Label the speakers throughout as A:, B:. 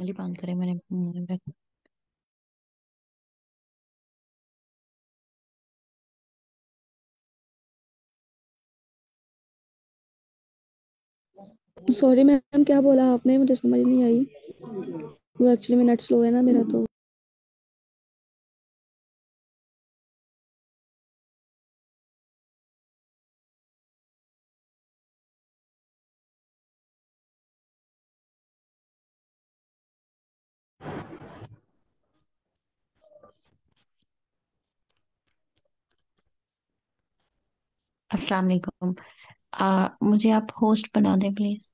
A: मళ్ళీ బాంద్ करें मैंने
B: sorry ma'am क्या बोला आपने मुझे समझ नहीं आई वो एक्चुअली मैं नेट स्लो है ना मेरा तो
C: अस्सलाम वालेकुम मुझे आप होस्ट बना दें प्लीज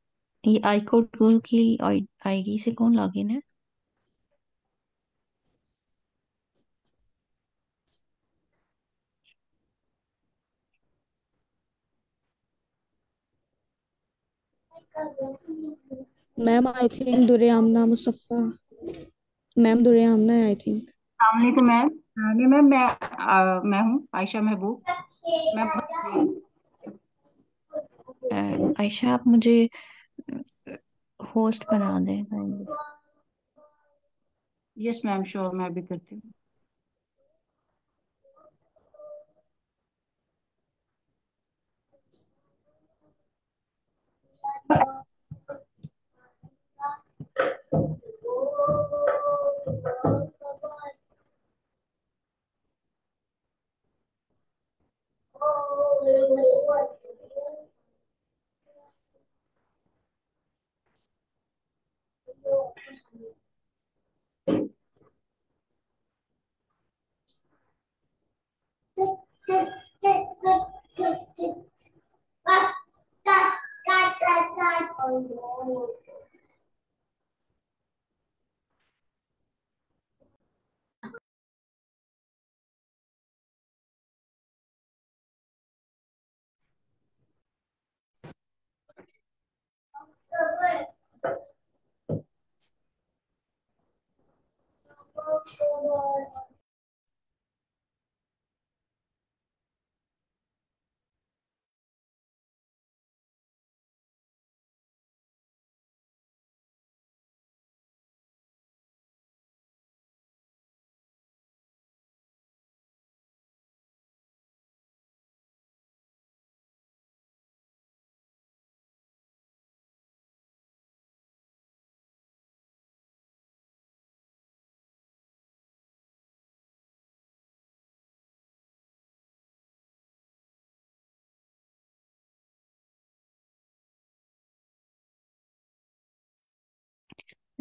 C: ये आई कोड गुरु की आईडी से कौन लॉगिन है
B: ma'am I think Dure Amna Musaffa
A: ma'am Dure Amna I think सामने तो मैम मैम मैं मैं, मैं हूँ
C: आयशा महबूब मैं आयशा आप मुझे होस्ट बना दें
A: यस मैम श्योर मैं भी करती हूँ Thank you. Oh, no. Bye.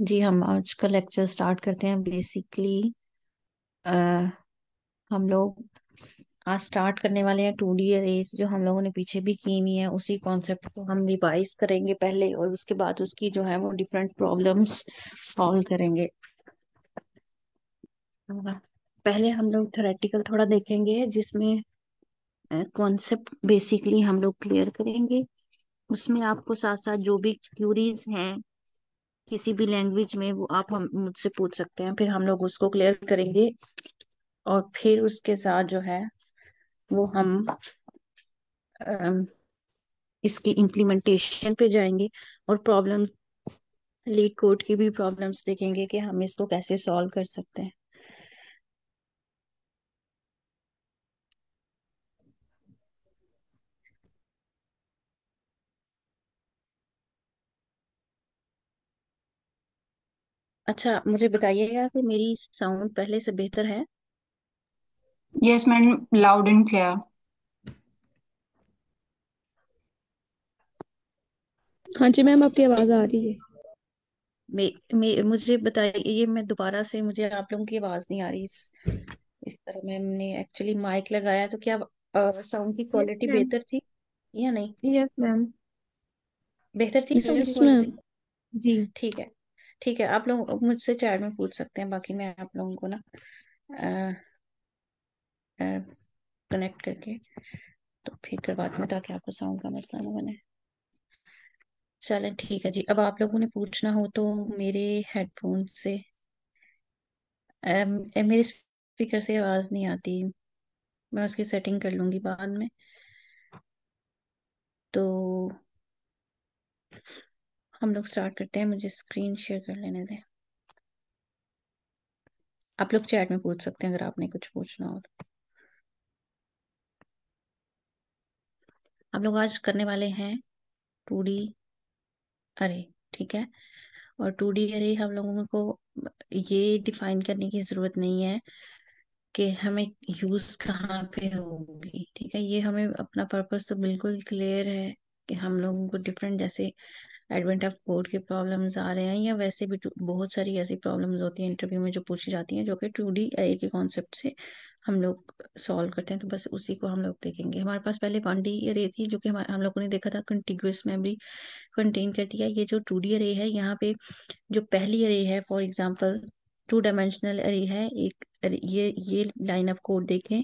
B: जी हम आज का लेक्चर स्टार्ट
C: करते हैं बेसिकली हम लोग आज स्टार्ट करने वाले हैं टू डी अरेज जो हम लोगों ने पीछे भी की हुई है उसी कॉन्सेप्ट को हम रिवाइज करेंगे पहले और उसके बाद उसकी जो है वो डिफरेंट प्रॉब्लम्स सॉल्व करेंगे पहले हम लोग थोरेटिकल थोड़ा देखेंगे जिसमें कॉन्सेप्ट बेसिकली हम लोग क्लियर करेंगे उसमें आपको साथ साथ जो भी क्यूरीज हैं किसी भी लैंग्वेज में वो आप हम मुझसे पूछ सकते हैं फिर हम लोग उसको क्लियर करेंगे और फिर उसके साथ जो है वो हम इसकी इम्प्लीमेंटेशन पे जाएंगे और प्रॉब्लम्स लीड कोड की भी प्रॉब्लम्स देखेंगे कि हम इसको कैसे सॉल्व कर सकते हैं अच्छा मुझे बताइएगा कि मेरी साउंड पहले से बेहतर है
A: yes ma'am loud
C: and clear हाँ जी मैम आपकी आवाज आ रही है मे, मे, मुझे बताइए ये मैं दोबारा से मुझे आप लोगों की आवाज नहीं आ रही इस इस तरह मैंने एक्चुअली माइक लगाया तो क्या साउंड की क्वालिटी yes, बेहतर थी या नहीं यस मैम बेहतर थी यस साउंड की क्वालिटी जी ठीक है ठीक है आप लोग मुझसे चैट में पूछ सकते हैं बाकी मैं आप लोगों को ना कनेक्ट करके तो फिर करवाती हूँ ताकि आपको साउंड का मसला ना बने चलें ठीक है जी अब आप लोगों ने पूछना हो तो मेरे हेडफोन से आ, मेरे स्पीकर से आवाज़ नहीं आती मैं उसकी सेटिंग कर लूंगी बाद में तो हम लोग स्टार्ट करते हैं मुझे स्क्रीन शेयर कर लेने दें आप लोग चैट में पूछ सकते हैं अगर आपने कुछ पूछना हो तो। आप लोग आज करने वाले हैं टू डी अरे ठीक है और टू डी अरे हम लोगों को ये डिफाइन करने की ज़रूरत नहीं है कि हमें यूज़ कहाँ पे होगी ठीक है ये हमें अपना पर्पस तो बिल्कुल क्लियर है कि हम लोगों को डिफरेंट जैसे एडवेंट ऑफ कोर्ट के प्रॉब्लम्स आ रहे हैं या वैसे भी बहुत सारी ऐसी प्रॉब्लम्स होती हैं इंटरव्यू में जो पूछी जाती हैं जो कि टू डी ए के कॉन्सेप्ट से हम लोग सॉल्व करते हैं तो बस उसी को हम लोग देखेंगे हमारे पास पहले वन डी रे थी जो कि हम लोगों ने देखा था कंटिग्यूस मेमरी कंटेन करती है ये जो टू डी रे है यहाँ पे जो पहली रे है फॉर एग्जाम्पल टू डायमेंशनल अरे है एक अरे ये ये लाइन ऑफ कोड देखें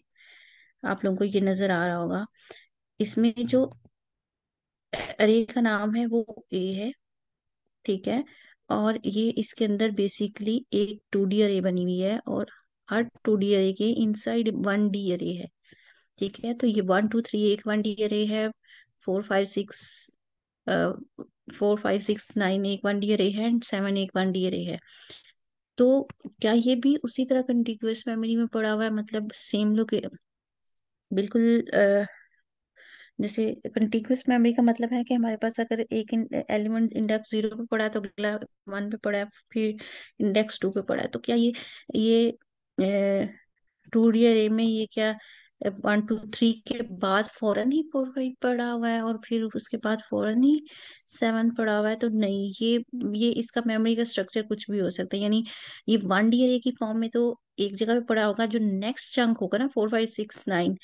C: आप लोगों को ये नज़र आ रहा होगा इसमें जो अरे का नाम है वो ए है ठीक है और ये इसके अंदर बेसिकली एक टू डी अरे बनी हुई है और हर टू डी अरे के इनसाइड वन डी अरे है ठीक है तो ये वन टू थ्री एक वन डी अरे है four five six four five six nine एक वन डी अरे है एंड सेवन एक वन डी अरे है तो क्या ये भी उसी तरह कंटिन्यूस मेमोरी में पड़ा हुआ है मतलब सेम लोके बिल्कुल uh, जैसे कंटिन्यूस मेमोरी का मतलब है कि हमारे पास अगर एक एलिमेंट इंडेक्स जीरो पे पड़ा है तो अगला वन पे पड़ा है फिर इंडेक्स टू पे पड़ा है तो क्या ये ये टू डी अरे में ये क्या वन टू थ्री के बाद फौरन ही फोर फाइव पड़ा हुआ है और फिर उसके बाद फौरन ही सेवन पड़ा हुआ है तो नहीं ये ये इसका मेमोरी का स्ट्रक्चर कुछ भी हो सकता है यानी ये वन डी अरे की फॉर्म में तो एक जगह पे पड़ा होगा जो नेक्स्ट चंक होगा ना फोर फाइव सिक्स नाइन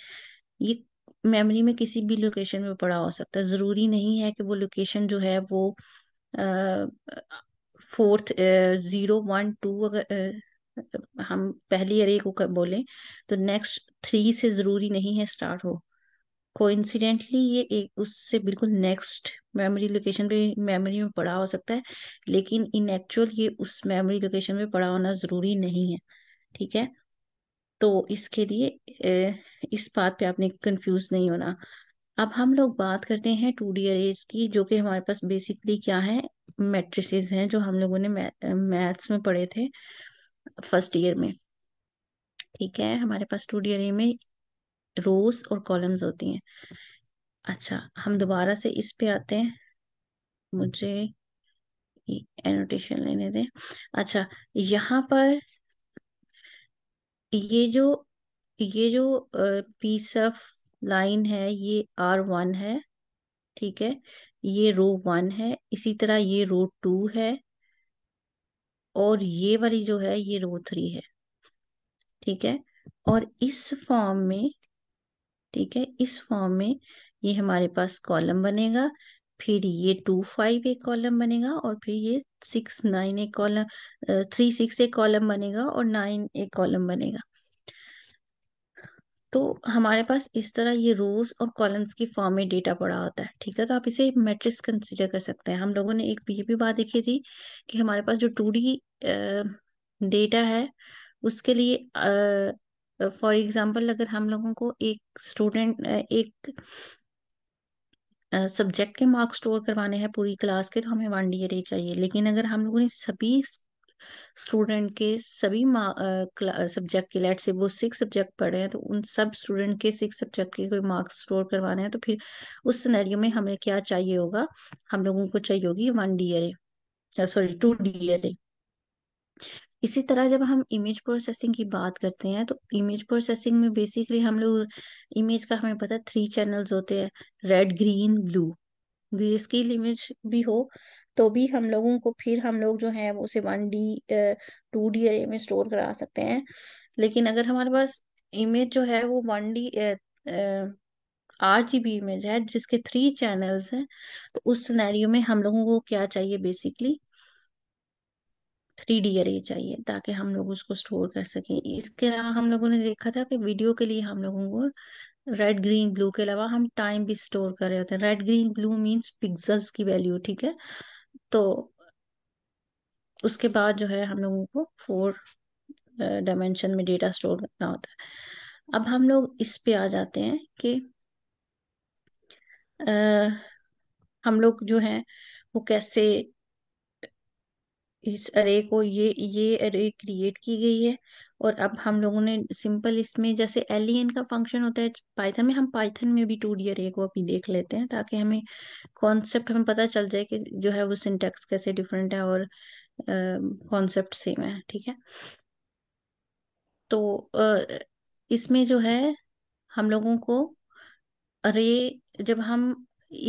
C: ये मेमोरी में किसी भी लोकेशन में पड़ा हो सकता है ज़रूरी नहीं है कि वो लोकेशन जो है वो फोर्थ ज़ीरो वन टू अगर आ, हम पहली अरे को बोलें तो नेक्स्ट थ्री से ज़रूरी नहीं है स्टार्ट हो कोइंसिडेंटली ये एक उससे बिल्कुल नेक्स्ट मेमोरी लोकेशन पे मेमोरी में पड़ा हो सकता है लेकिन इन एक्चुअल ये उस मेमोरी लोकेशन में पड़ा होना ज़रूरी नहीं है ठीक है तो इसके लिए इस बात पे आपने कंफ्यूज नहीं होना अब हम लोग बात करते हैं टू डी अरेज की जो कि हमारे पास बेसिकली क्या है मेट्रिस हैं जो हम लोगों ने मैथ्स में पढ़े थे फर्स्ट ईयर में ठीक है हमारे पास टू डी अरे में रोज और कॉलम्स होती हैं अच्छा हम दोबारा से इस पे आते हैं मुझे एनोटेशन लेने दें अच्छा यहाँ पर ये जो ये जो पीस ऑफ लाइन है ये आर वन है ठीक है ये रो वन है इसी तरह ये रो टू है और ये वाली जो है ये रो थ्री है ठीक है और इस फॉर्म में ठीक है इस फॉर्म में ये हमारे पास कॉलम बनेगा फिर ये टू फाइव एक कॉलम बनेगा और फिर ये सिक्स नाइन एक कॉलम थ्री सिक्स एक कॉलम बनेगा और नाइन एक कॉलम बनेगा तो हमारे पास इस तरह ये रोज और कॉलम्स की फॉर्म में डेटा पड़ा होता है ठीक है तो आप इसे मैट्रिक्स कंसिडर कर सकते हैं हम लोगों ने एक ये भी बात देखी थी कि हमारे पास जो टू डी डेटा है उसके लिए फॉर uh, एग्जाम्पल uh, अगर हम लोगों को एक स्टूडेंट uh, एक सब्जेक्ट के मार्क्स स्टोर करवाने हैं पूरी क्लास के तो हमें वन डी ए चाहिए लेकिन अगर हम लोगों ने सभी स्टूडेंट के सभी सब्जेक्ट के लेट से वो सिक्स सब्जेक्ट पढ़े हैं तो उन सब स्टूडेंट के सिक्स सब्जेक्ट के कोई मार्क्स स्टोर करवाने हैं तो फिर उस सिनेरियो में हमें क्या चाहिए होगा हम लोगों को चाहिए होगी one D a sorry two D इसी तरह जब हम इमेज प्रोसेसिंग की बात करते हैं तो इमेज प्रोसेसिंग में बेसिकली हम लोग इमेज का हमें पता है थ्री चैनल्स होते हैं red green blue grey scale image भी हो तो भी हम लोगों को फिर हम लोग जो है उसे one D two D area में स्टोर करा सकते हैं लेकिन अगर हमारे पास इमेज जो है वो one D R G B image है जिसके थ्री चैनल्स हैं तो उस सिनेरियो में हम लोगों को क्या चाहिए बेसिकली थ्री डी अरे चाहिए ताकि हम लोग उसको स्टोर कर सकें इसके अलावा हम लोगों ने देखा था कि वीडियो के लिए हम लोगों को रेड ग्रीन ब्लू के अलावा हम टाइम भी स्टोर कर रहे होते हैं red green blue means pixels की वैल्यू ठीक है तो उसके बाद जो है हम लोगों को फोर डायमेंशन में डेटा स्टोर करना होता है अब हम लोग इस पे आ जाते हैं कि आ, हम लोग जो है वो कैसे इस अरे को ये ये अरे क्रिएट की गई है और अब हम लोगों ने सिंपल इसमें जैसे एलियन का फंक्शन होता है पाइथन में हम पाइथन में भी टू डी अरे को अभी देख लेते हैं ताकि हमें कॉन्सेप्ट हमें पता चल जाए कि जो है वो सिंटेक्स कैसे डिफरेंट है और कॉन्सेप्ट सेम है ठीक है तो इसमें जो है हम लोगों को अरे जब हम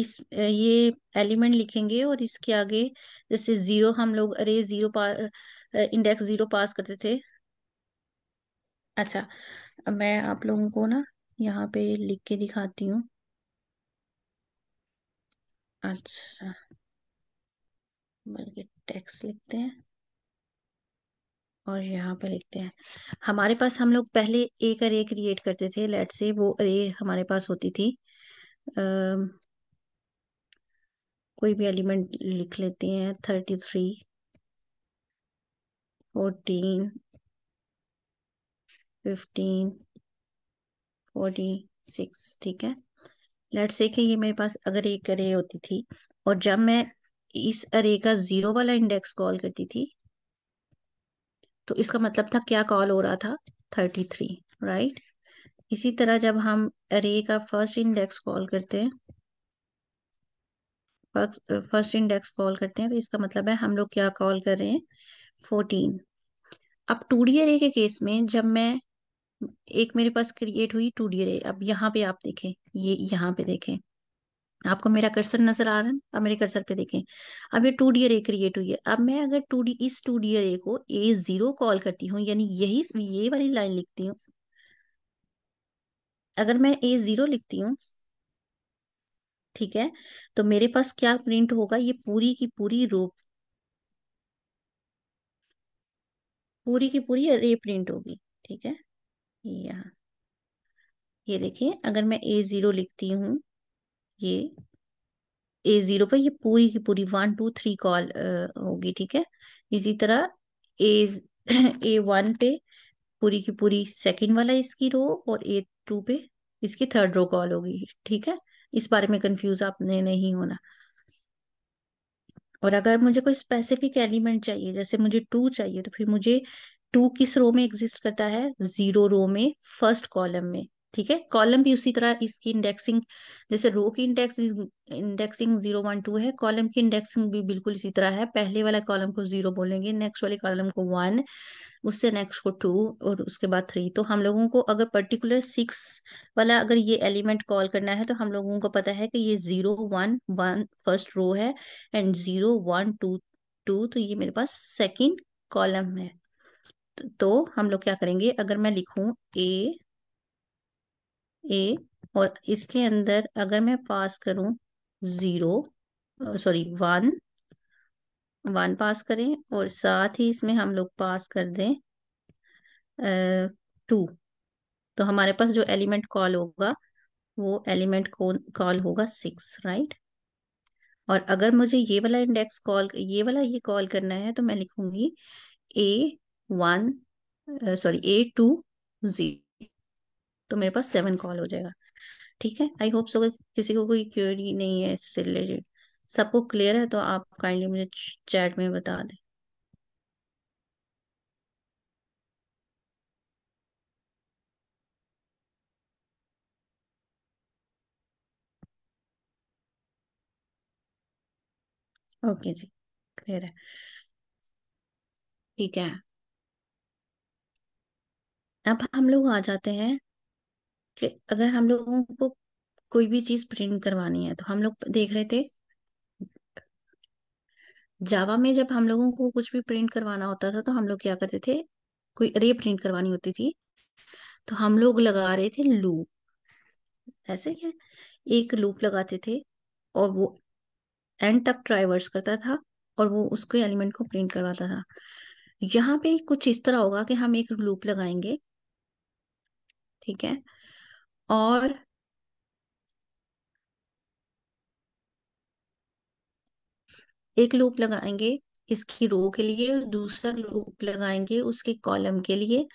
C: इस ये एलिमेंट लिखेंगे और इसके आगे जैसे जीरो हम लोग अरे जीरो इंडेक्स जीरो पास करते थे अच्छा मैं आप लोगों को ना यहाँ पे लिख के दिखाती हूँ अच्छा बल्कि टेक्स्ट लिखते हैं और यहाँ पे लिखते हैं हमारे पास हम लोग पहले एक अरे क्रिएट करते थे लेट से वो अरे हमारे पास होती थी कोई भी एलिमेंट लिख लेते हैं thirty three fourteen fifteen forty six ठीक है लेट से कि ये मेरे पास अगर एक अरे होती थी और जब मैं इस अरे का जीरो वाला इंडेक्स कॉल करती थी तो इसका मतलब था क्या कॉल हो रहा था थर्टी थ्री राइट इसी तरह जब हम अरे का फर्स्ट इंडेक्स कॉल करते हैं फर्स्ट इंडेक्स कॉल करते हैं तो इसका मतलब है हम लोग क्या कॉल कर रहे हैं फोर्टीन अब टू डी एरे के केस में जब मैं एक मेरे पास क्रिएट हुई टू डी एरे अब यहाँ पे आप देखें ये यहाँ पे देखें आपको मेरा कर्सर नजर आ रहा है अब मेरे कर्सर पे देखें अब ये टू डी एरे क्रिएट हुई है अब मैं अगर टू डी इस टू डी एरे को ए जीरो कॉल करती हूँ यानी यही ये वाली लाइन लिखती हूँ अगर मैं ए जीरो लिखती हूँ ठीक है तो मेरे पास क्या प्रिंट होगा ये पूरी की पूरी रो पूरी की पूरी रे प्रिंट होगी ठीक है यहाँ ये देखिए अगर मैं ए जीरो लिखती हूँ ये ए जीरो पर ये पूरी की पूरी वन टू थ्री कॉल होगी ठीक है इसी तरह ए ए वन पे पूरी की पूरी सेकंड वाला इसकी रो और ए टू पे इसकी थर्ड रो कॉल होगी ठीक है इस बारे में कंफ्यूज आपने नहीं होना और अगर मुझे कोई स्पेसिफिक एलिमेंट चाहिए जैसे मुझे टू चाहिए तो फिर मुझे टू किस रो में एग्जिस्ट करता है जीरो रो में फर्स्ट कॉलम में ठीक है कॉलम भी उसी तरह इसकी इंडेक्सिंग जैसे रो की index indexing zero one two है कॉलम की इंडेक्सिंग भी बिल्कुल इसी तरह है पहले वाला कॉलम को जीरो बोलेंगे नेक्स्ट वाले कॉलम को वन उससे नेक्स्ट को टू और उसके बाद थ्री तो हम लोगों को अगर पर्टिकुलर सिक्स वाला अगर ये एलिमेंट कॉल करना है तो हम लोगों को पता है कि ये zero one one first row है and zero one two two तो ये मेरे पास सेकेंड कॉलम है तो हम लोग क्या करेंगे अगर मैं लिखूं ए ए और इसके अंदर अगर मैं पास करूं zero sorry one one pass करें और साथ ही इसमें हम लोग पास कर दें टू तो हमारे पास जो एलिमेंट कॉल होगा वो एलिमेंट कॉल होगा सिक्स राइट और अगर मुझे ये वाला इंडेक्स कॉल ये वाला ये कॉल करना है तो मैं लिखूंगी A one sorry A two zero तो मेरे पास सेवन कॉल हो जाएगा ठीक है आई होप सो किसी को कोई क्यूरी नहीं है इससे रिलेटेड सबको क्लियर है तो आप काइंडली मुझे चैट में बता दें ओके जी क्लियर है ठीक है अब हम लोग आ जाते हैं कि अगर हम लोगों को कोई भी चीज प्रिंट करवानी है तो हम लोग देख रहे थे जावा में जब हम लोगों को कुछ भी प्रिंट करवाना होता था तो हम लोग क्या करते थे कोई रे प्रिंट करवानी होती थी तो हम लोग लगा रहे थे लूप ऐसे क्या एक लूप लगाते थे और वो एंड तक ट्राइवर्स करता था और वो उसके एलिमेंट को प्रिंट करवाता था यहाँ पे कुछ इस तरह होगा कि हम एक लूप लगाएंगे ठीक है और एक लूप लगाएंगे इसकी रो के लिए और दूसरा लूप लगाएंगे उसके कॉलम के लिए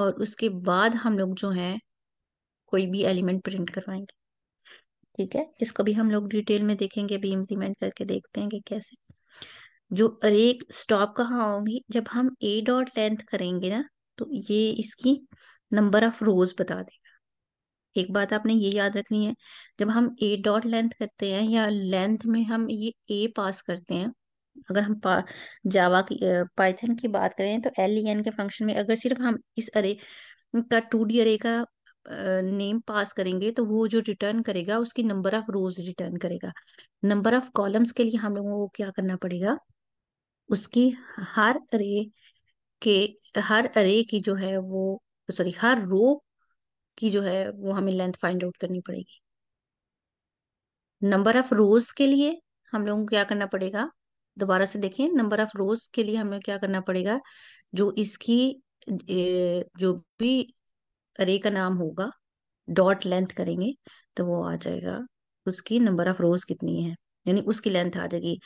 C: और उसके बाद हम लोग जो है कोई भी एलिमेंट प्रिंट करवाएंगे ठीक है इसको भी हम लोग डिटेल में देखेंगे अभी इम्प्लीमेंट करके देखते हैं कि कैसे जो अरे स्टॉप कहाँ होगी जब हम ए डॉट लेंथ करेंगे ना तो ये इसकी नंबर ऑफ रोज बता दें एक बात आपने ये याद रखनी है जब हम ए डॉट लेंथ करते हैं या लेंथ में हम ये ए पास करते हैं अगर हम पा, जावा की पाइथन की बात करें तो एल ई एन के फंक्शन में अगर सिर्फ हम इस अरे का टू डी अरे का नेम पास करेंगे तो वो जो रिटर्न करेगा उसकी नंबर ऑफ रोज रिटर्न करेगा नंबर ऑफ कॉलम्स के लिए हम लोगों को क्या करना पड़ेगा उसकी हर अरे के हर अरे की जो है वो सॉरी हर रो की जो है वो हमें लेंथ फाइंड आउट करनी पड़ेगी नंबर ऑफ रोज के लिए हम लोगों को क्या करना पड़ेगा दोबारा से देखें नंबर ऑफ रोज के लिए हमें क्या करना पड़ेगा जो इसकी जो भी अरे का नाम होगा डॉट लेंथ करेंगे तो वो आ जाएगा उसकी नंबर ऑफ रोज कितनी है यानी उसकी लेंथ आ जाएगी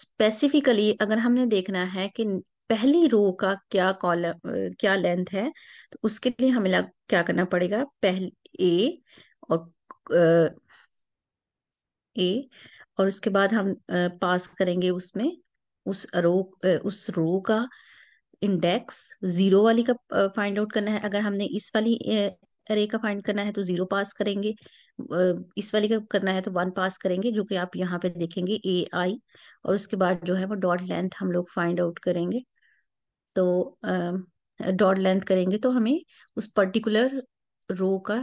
C: स्पेसिफिकली अगर हमने देखना है कि पहली रो का क्या कॉलम क्या लेंथ है तो उसके लिए हमें क्या करना पड़ेगा पहले ए और ए और उसके बाद हम पास करेंगे उसमें उस रो उस रो का इंडेक्स जीरो वाली का फाइंड आउट करना है अगर हमने इस वाली अरे का फाइंड करना है तो जीरो पास करेंगे इस वाली का करना है तो वन पास करेंगे जो कि आप यहाँ पे देखेंगे ए आई और उसके बाद जो है वो डॉट लेंथ हम लोग फाइंड आउट करेंगे तो डॉट लेंथ करेंगे तो हमें उस पर्टिकुलर रो का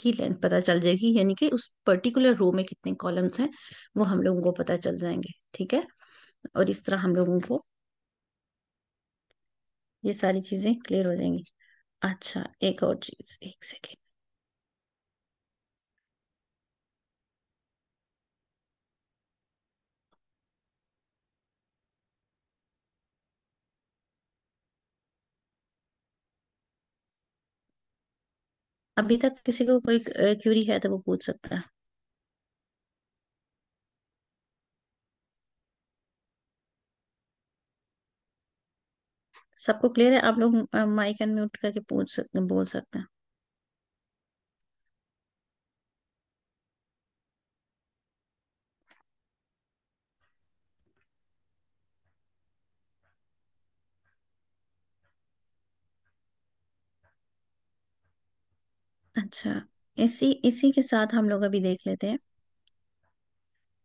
C: की लेंथ पता चल जाएगी यानी कि उस पर्टिकुलर रो में कितने कॉलम्स हैं वो हम लोगों को पता चल जाएंगे ठीक है और इस तरह हम लोगों को ये सारी चीजें क्लियर हो जाएंगी अच्छा एक और चीज एक सेकेंड अभी तक किसी को कोई क्यूरी है तो वो पूछ सकता है सबको क्लियर है आप लोग माइक एंड म्यूट करके पूछ सकते बोल सकते हैं अच्छा इसी इसी के साथ हम लोग अभी देख लेते हैं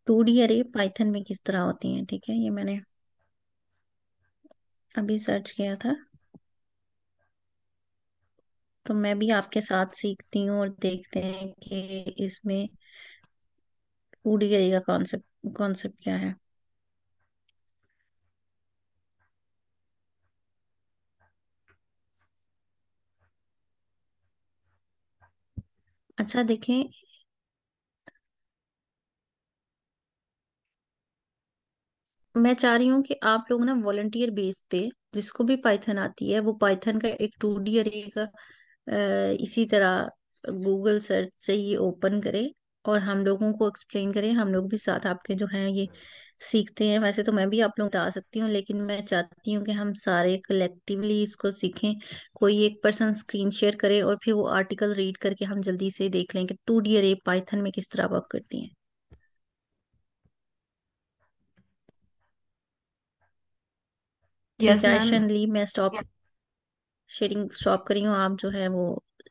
C: टू डी अरे पाइथन में किस तरह होती हैं ठीक है ये मैंने अभी सर्च किया था तो मैं भी आपके साथ सीखती हूँ और देखते हैं कि इसमें टू डी अरे का कॉन्सेप्ट कॉन्सेप्ट क्या है अच्छा देखें मैं चाह रही हूँ कि आप लोग ना वॉलंटियर बेस पे जिसको भी पाइथन आती है वो पाइथन का एक टू डी अरे का इसी तरह गूगल सर्च से ही ओपन करे और हम लोगों को एक्सप्लेन करें हम लोग भी साथ आपके जो हैं ये सीखते हैं वैसे तो मैं भी आप लोग बता सकती हूँ लेकिन मैं चाहती हूँ कि हम सारे कलेक्टिवली इसको सीखें कोई एक पर्सन स्क्रीन शेयर करे और फिर वो आर्टिकल रीड करके हम जल्दी से देख लें कि टू डी अरे पाइथन में किस तरह वर्क करती हैं yes, मैं स्टॉप शेयरिंग स्टॉप करी हूँ आप जो है वो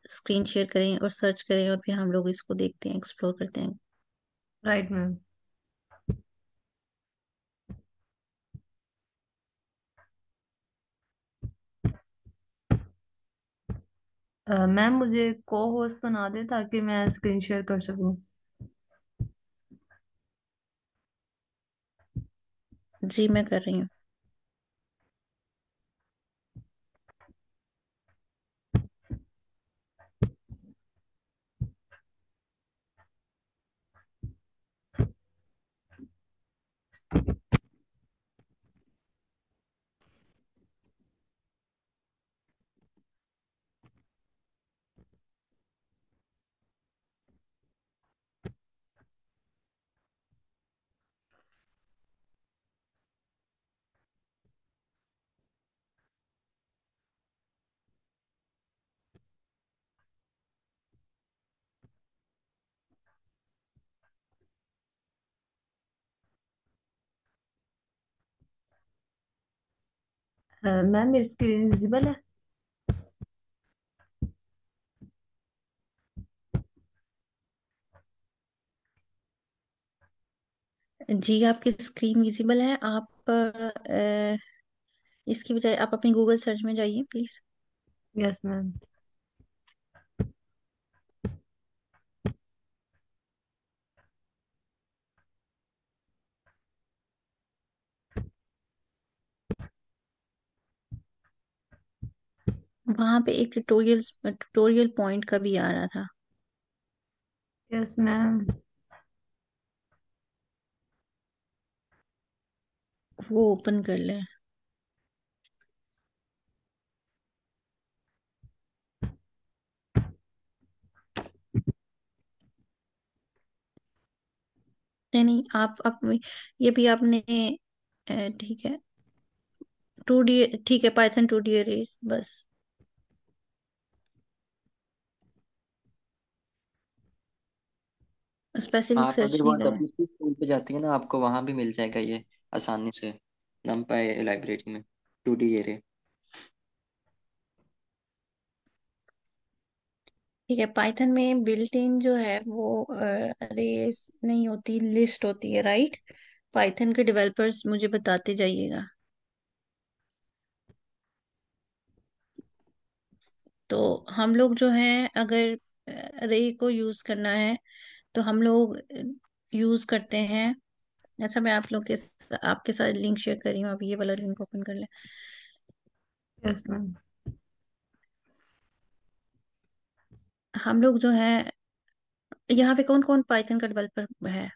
C: स्क्रीन शेयर करें और सर्च करें और फिर हम लोग इसको देखते हैं एक्सप्लोर करते हैं राइट मैम
B: मैम मुझे को होस्ट बना दे ताकि मैं स्क्रीन शेयर कर
C: सकूं जी मैं कर रही हूँ
B: मैम मेरी स्क्रीन विजिबल है
C: जी आपकी स्क्रीन विजिबल है आप आ, इसकी बजाय आप अपनी गूगल सर्च में जाइए प्लीज यस मैम वहां पे एक ट्यूटोरियल ट्यूटोरियल पॉइंट का भी आ रहा था यस मैम वो ओपन कर ले नहीं नहीं आप आप ये भी आपने ठीक है टू डी ठीक है पाइथन टू डी अरेज बस स्पेसिफिक आप सर्च अगर नहीं वहाँ करना है
D: डब्ल्यू स्कूल पे जाती है ना आपको वहाँ भी मिल जाएगा ये आसानी से numpy लाइब्रेरी में टू डी array
C: ठीक है पाइथन में बिल्ट इन जो है वो अरे नहीं होती लिस्ट होती है राइट पाइथन के डेवलपर्स मुझे बताते जाइएगा तो हम लोग जो हैं अगर अरे को यूज करना है तो हम लोग यूज करते हैं अच्छा मैं आप लोग के आपके साथ लिंक शेयर करी हूँ आप ये वाला लिंक ओपन कर ले yes, हम लोग जो है यहाँ पे कौन कौन पाइथन का डेवलपर है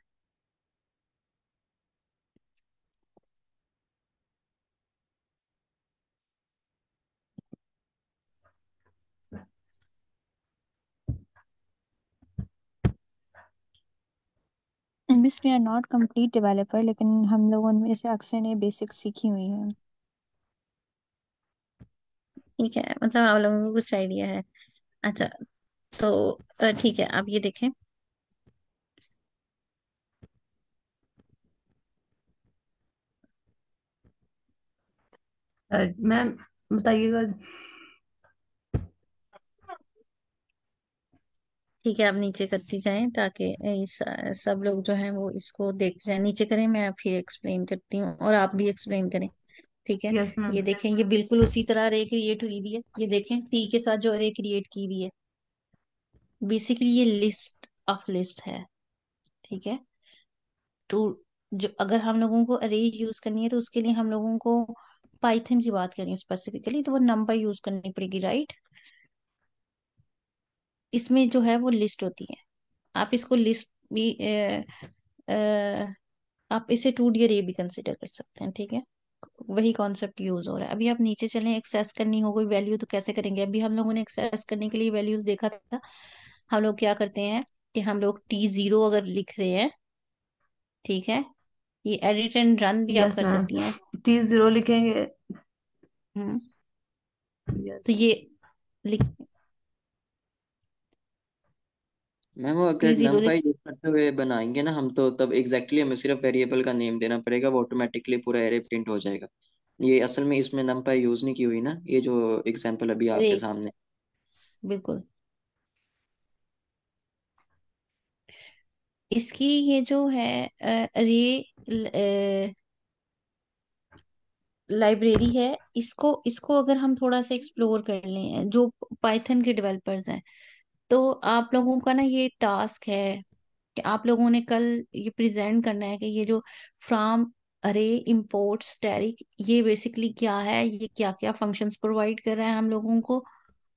C: miss we are not complete developer लेकिन हम लोगों में से अक्सर ने बेसिक सीखी हुई है ठीक है मतलब आप लोगों को कुछ आइडिया है अच्छा तो ठीक है आप ये देखें मैम बताइएगा ठीक है आप नीचे करती जाएं ताकि सब लोग जो है वो इसको देखते जाएं नीचे करें मैं फिर एक्सप्लेन करती हूँ और आप भी एक्सप्लेन करें ठीक है yes, ये देखें ये बिल्कुल उसी तरह रे क्रिएट हुई हुई है ये देखें टी के साथ जो रे क्रिएट की हुई है बेसिकली ये लिस्ट ऑफ लिस्ट है ठीक है टू तो जो अगर हम लोगों को अरे यूज करनी है तो उसके लिए हम लोगों को पाइथन की बात करनी है स्पेसिफिकली तो वो नंबर यूज करनी पड़ेगी राइट इसमें जो है वो लिस्ट होती है आप इसको लिस्ट भी ए, ए, आप इसे टू डी ए भी कंसिडर कर सकते हैं ठीक है वही कॉन्सेप्ट यूज हो रहा है अभी आप नीचे चले एक्सेस करनी हो कोई वैल्यू तो कैसे करेंगे अभी हम लोगों ने एक्सेस करने के लिए वैल्यूज देखा था हम लोग क्या करते हैं कि हम लोग टी जीरो अगर लिख रहे हैं ठीक है ये एडिट एंड रन भी आप कर सकती हैं
B: टी जीरो लिखेंगे हम्म तो ये लिख मैम वो अगर नंबर
D: यूज करते हुए बनाएंगे ना हम तो तब एग्जैक्टली exactly हमें सिर्फ वेरिएबल का नेम देना पड़ेगा वो ऑटोमेटिकली पूरा एरे प्रिंट हो जाएगा ये असल में इसमें नंबर यूज नहीं की हुई ना ये जो एग्जांपल अभी आपके
C: सामने बिल्कुल इसकी ये जो है रे लाइब्रेरी है इसको इसको अगर हम थोड़ा सा एक्सप्लोर कर लें जो पाइथन के डेवलपर्स हैं तो आप लोगों का ना ये टास्क है कि आप लोगों ने कल ये प्रेजेंट करना है कि ये जो फ्राम अरे इम्पोर्ट टैरिक ये बेसिकली क्या है ये क्या क्या फंक्शंस प्रोवाइड कर रहा है हम लोगों को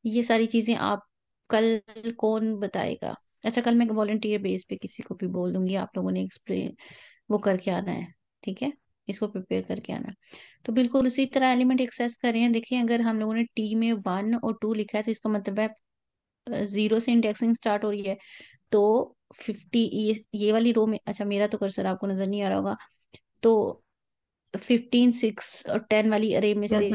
C: ये सारी चीजें आप कल कौन बताएगा अच्छा कल मैं वॉलंटियर बेस पे किसी को भी बोल दूंगी आप लोगों ने एक्सप्लेन वो करके आना है ठीक है इसको प्रिपेयर करके आना तो बिल्कुल उसी तरह एलिमेंट एक्सेस कर रहे हैं देखिए अगर हम लोगों ने टी में वन और टू लिखा है तो इसका मतलब है जीरो से इंडेक्सिंग स्टार्ट हो रही है तो फिफ्टी ये ये वाली रो में अच्छा मेरा तो कर्सर आपको नजर नहीं आ रहा होगा तो फिफ्टीन सिक्स और टेन वाली अरे में से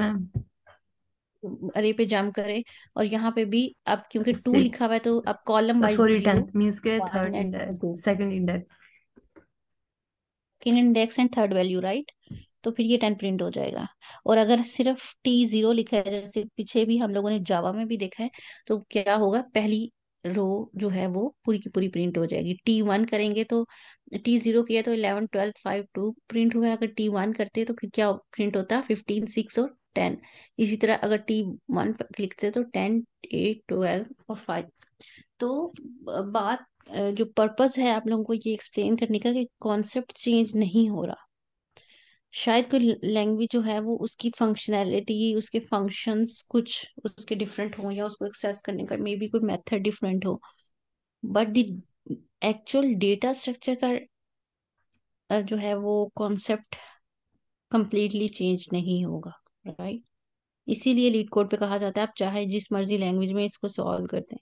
C: अरे पे जम करे और यहाँ पे भी अब क्योंकि टू लिखा हुआ है तो अब कॉलम वाइज सॉरी मींस के third index second index index and third value right तो फिर ये टेन प्रिंट हो जाएगा और अगर सिर्फ टी जीरो लिखा है जैसे पीछे भी हम लोगों ने जावा में भी देखा है तो क्या होगा पहली रो जो है वो पूरी की पूरी प्रिंट हो जाएगी टी वन करेंगे तो टी जीरो किया तो eleven twelve five two print हुआ अगर टी वन करते तो फिर क्या प्रिंट होता है फिफ्टीन सिक्स और टेन इसी तरह अगर टी वन लिखते तो टेन एट ट्वेल्व और फाइव तो बात जो पर्पस है आप लोगों को ये एक्सप्लेन करने का कि कॉन्सेप्ट चेंज नहीं हो रहा शायद कोई लैंग्वेज जो है वो उसकी फंक्शनैलिटी उसके फंक्शंस कुछ उसके डिफरेंट हो या उसको एक्सेस करने का मे बी कोई मेथड डिफरेंट हो but the actual data structure का जो है वो कॉन्सेप्ट कंप्लीटली चेंज नहीं होगा राइट इसीलिए लीड कोड पे कहा जाता है आप चाहे जिस मर्जी लैंग्वेज में इसको सॉल्व कर दें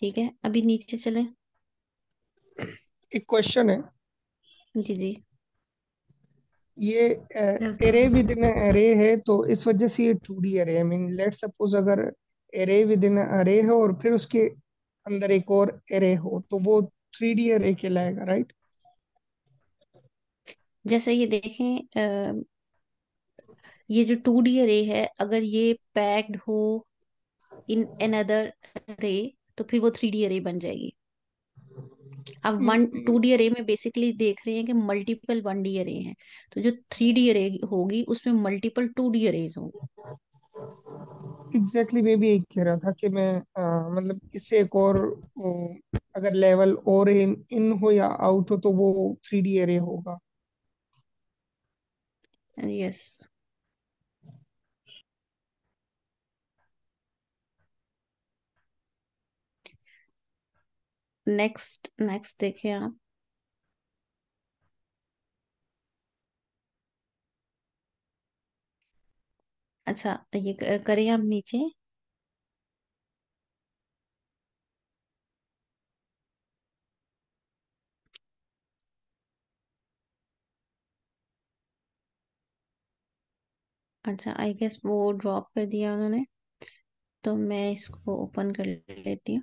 C: ठीक है अभी नीचे चले एक क्वेश्चन है जी जी
A: ये एरे विद इन एरे है तो इस वजह से ये two D array mean let suppose अगर एरे विद इन एरे है और फिर उसके अंदर एक और एरे हो तो वो थ्री डी एरे कहलाएगा राइट
C: जैसे ये देखें ये जो टू डी एरे है अगर ये पैक्ड हो इन एनदर एरे तो फिर वो थ्री डी एरे बन जाएगी अब वन टू डी अरे में बेसिकली देख रहे हैं कि मल्टीपल वन डी अरे हैं तो जो थ्री डी अरे होगी उसमें मल्टीपल टू डी अरेज होंगे
A: एग्जैक्टली मैं भी यही कह रहा था कि मैं आ, मतलब इससे एक और अगर लेवल और इन इन हो या आउट हो तो वो थ्री डी अरे होगा
C: यस yes. नेक्स्ट नेक्स्ट देखें आप अच्छा ये करें आप नीचे अच्छा आई गेस वो ड्रॉप कर दिया उन्होंने तो मैं इसको ओपन कर लेती हूँ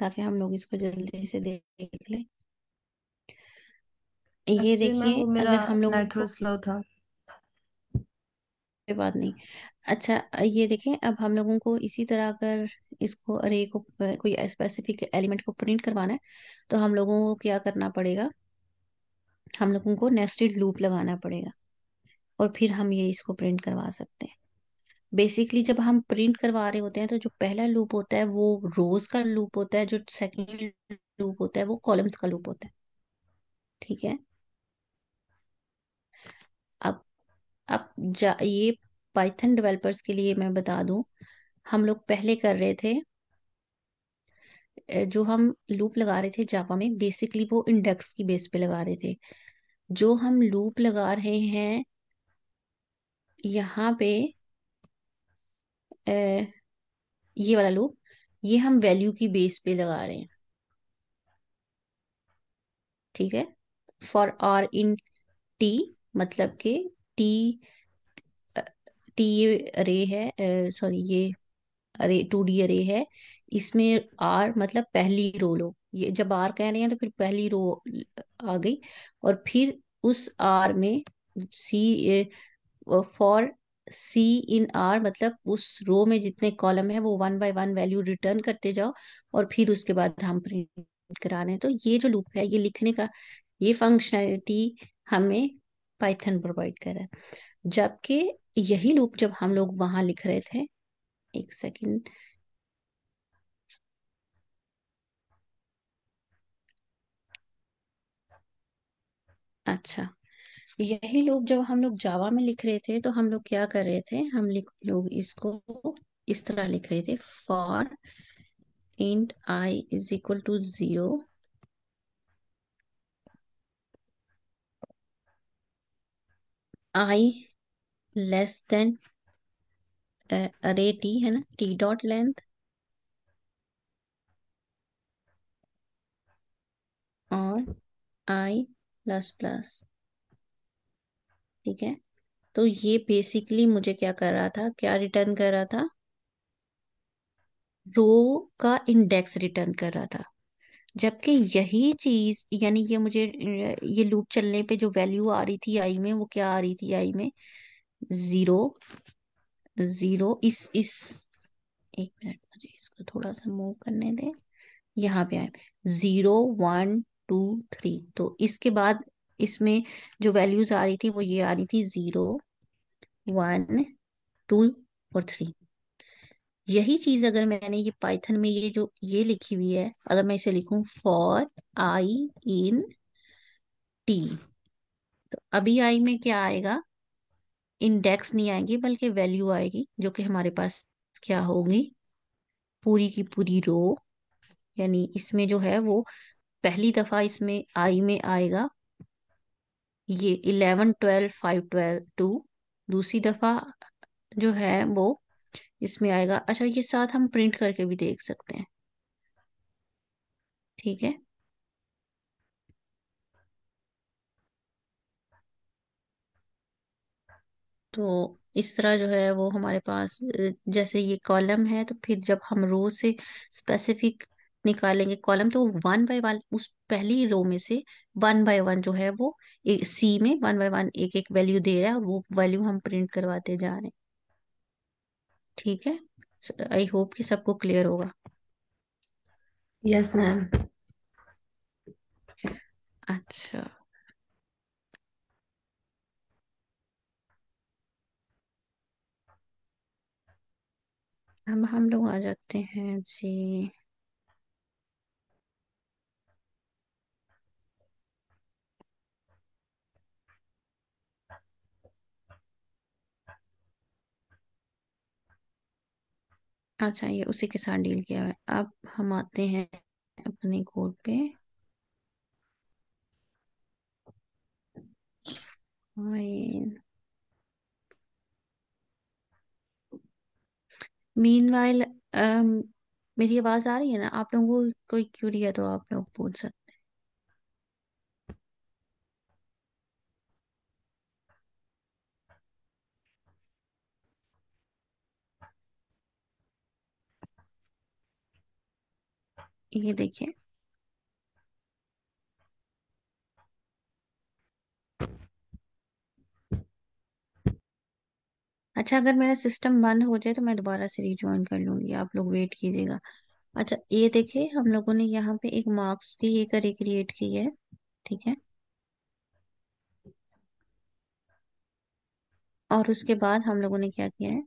C: ताकि हम लोग इसको जल्दी से देख लें ये देखिए अगर हम लोग नेटवर्क स्लो था कोई बात नहीं अच्छा ये देखें अब हम लोगों को इसी तरह अगर इसको अरे को कोई स्पेसिफिक एलिमेंट को प्रिंट करवाना है तो हम लोगों को क्या करना पड़ेगा हम लोगों को नेस्टेड लूप लगाना पड़ेगा और फिर हम ये इसको प्रिंट करवा सकते हैं बेसिकली जब हम प्रिंट करवा रहे होते हैं तो जो पहला लूप होता है वो रोज का लूप होता है जो सेकेंड लूप होता है वो कॉलम्स का लूप होता है ठीक है अब अब जा ये पाइथन डेवलपर्स के लिए मैं बता दूं हम लोग पहले कर रहे थे जो हम लूप लगा रहे थे जापा में बेसिकली वो इंडेक्स की बेस पे लगा रहे थे जो हम लूप लगा रहे हैं यहाँ पे ये वाला लूप ये हम वैल्यू की बेस पे लगा रहे हैं ठीक है फॉर आर इन टी मतलब के टी टी ये अरे है सॉरी ये अरे टू डी अरे है इसमें आर मतलब पहली रो लो ये जब आर कह रहे हैं तो फिर पहली रो आ गई और फिर उस आर में सी फॉर सी इन आर मतलब उस रो में जितने कॉलम है वो one by one value return करते जाओ और फिर उसके बाद हम प्रिंट करा रहे हैं तो ये जो लूप है ये लिखने का ये फंक्शनलिटी हमें पाइथन प्रोवाइड कर रहा है जबकि यही लूप जब हम लोग वहां लिख रहे थे एक सेकेंड अच्छा यही लोग जब हम लोग जावा में लिख रहे थे तो हम लोग क्या कर रहे थे हम लोग इसको इस तरह लिख रहे थे for int I is equal to zero I less than array T है ना टी डॉट लेंथ और आई प्लस प्लस ठीक है तो ये बेसिकली मुझे क्या कर रहा था क्या रिटर्न कर रहा था रो का इंडेक्स रिटर्न कर रहा था जबकि यही चीज यानी ये मुझे ये लूप चलने पे जो वैल्यू आ रही थी आई में वो क्या आ रही थी आई में जीरो जीरो इस इस एक मिनट मुझे इसको थोड़ा सा मूव करने दे यहाँ पे आए जीरो वन टू थ्री तो इसके बाद इसमें जो वैल्यूज आ रही थी वो ये आ रही थी जीरो वन टू और थ्री यही चीज अगर मैंने ये पाइथन में ये जो ये लिखी हुई है अगर मैं इसे लिखूं फॉर आई इन टी तो अभी आई में क्या आएगा इंडेक्स नहीं आएगी बल्कि वैल्यू आएगी जो कि हमारे पास क्या होगी पूरी की पूरी रो यानी इसमें जो है वो पहली दफा इसमें आई में आएगा ये eleven twelve five twelve two दूसरी दफ़ा जो है वो इसमें आएगा अच्छा ये साथ हम प्रिंट करके भी देख सकते हैं ठीक है तो इस तरह जो है वो हमारे पास जैसे ये कॉलम है तो फिर जब हम रो से स्पेसिफिक निकालेंगे कॉलम तो वन बाय वन उस पहली रो में से वन बाय वन जो है वो सी में वन बाय वन एक एक वैल्यू दे रहा है और वो वैल्यू हम प्रिंट करवाते जा रहे हैं ठीक है आई होप कि सबको क्लियर होगा यस मैम अच्छा हम हम लोग आ जाते हैं जी अच्छा ये उसी के साथ डील किया हुआ है अब हम आते हैं अपने कोड पे मीन वाइल um, मेरी आवाज़ आ रही है ना आप लोगों को कोई क्यूरी है तो आप लोग पूछ सकते ये देखिए अच्छा अगर मेरा सिस्टम बंद हो जाए तो मैं दोबारा से रिज्वाइन कर लूंगी आप लोग वेट कीजिएगा अच्छा ये देखिए हम लोगों ने यहाँ पे एक मार्क्स की ये करी क्रिएट की है ठीक है और उसके बाद हम लोगों ने क्या किया है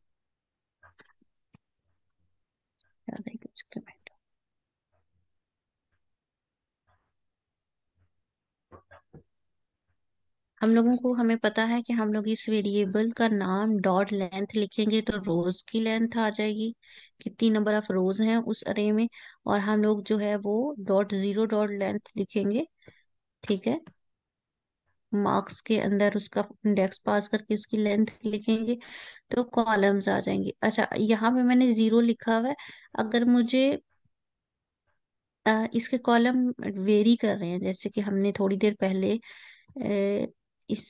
C: हम लोगों को हमें पता है कि हम लोग इस वेरिएबल का नाम डॉट लेंथ लिखेंगे तो रोज की लेंथ आ जाएगी कितनी नंबर ऑफ रोज हैं उस अरे में और हम लोग जो है वो डॉट जीरो डॉट लेंथ लिखेंगे ठीक है मार्क्स के अंदर उसका इंडेक्स पास करके उसकी लेंथ लिखेंगे तो कॉलम्स आ जाएंगे अच्छा यहाँ पे मैंने जीरो लिखा हुआ है अगर मुझे इसके कॉलम वेरी कर रहे हैं जैसे कि हमने थोड़ी देर पहले इस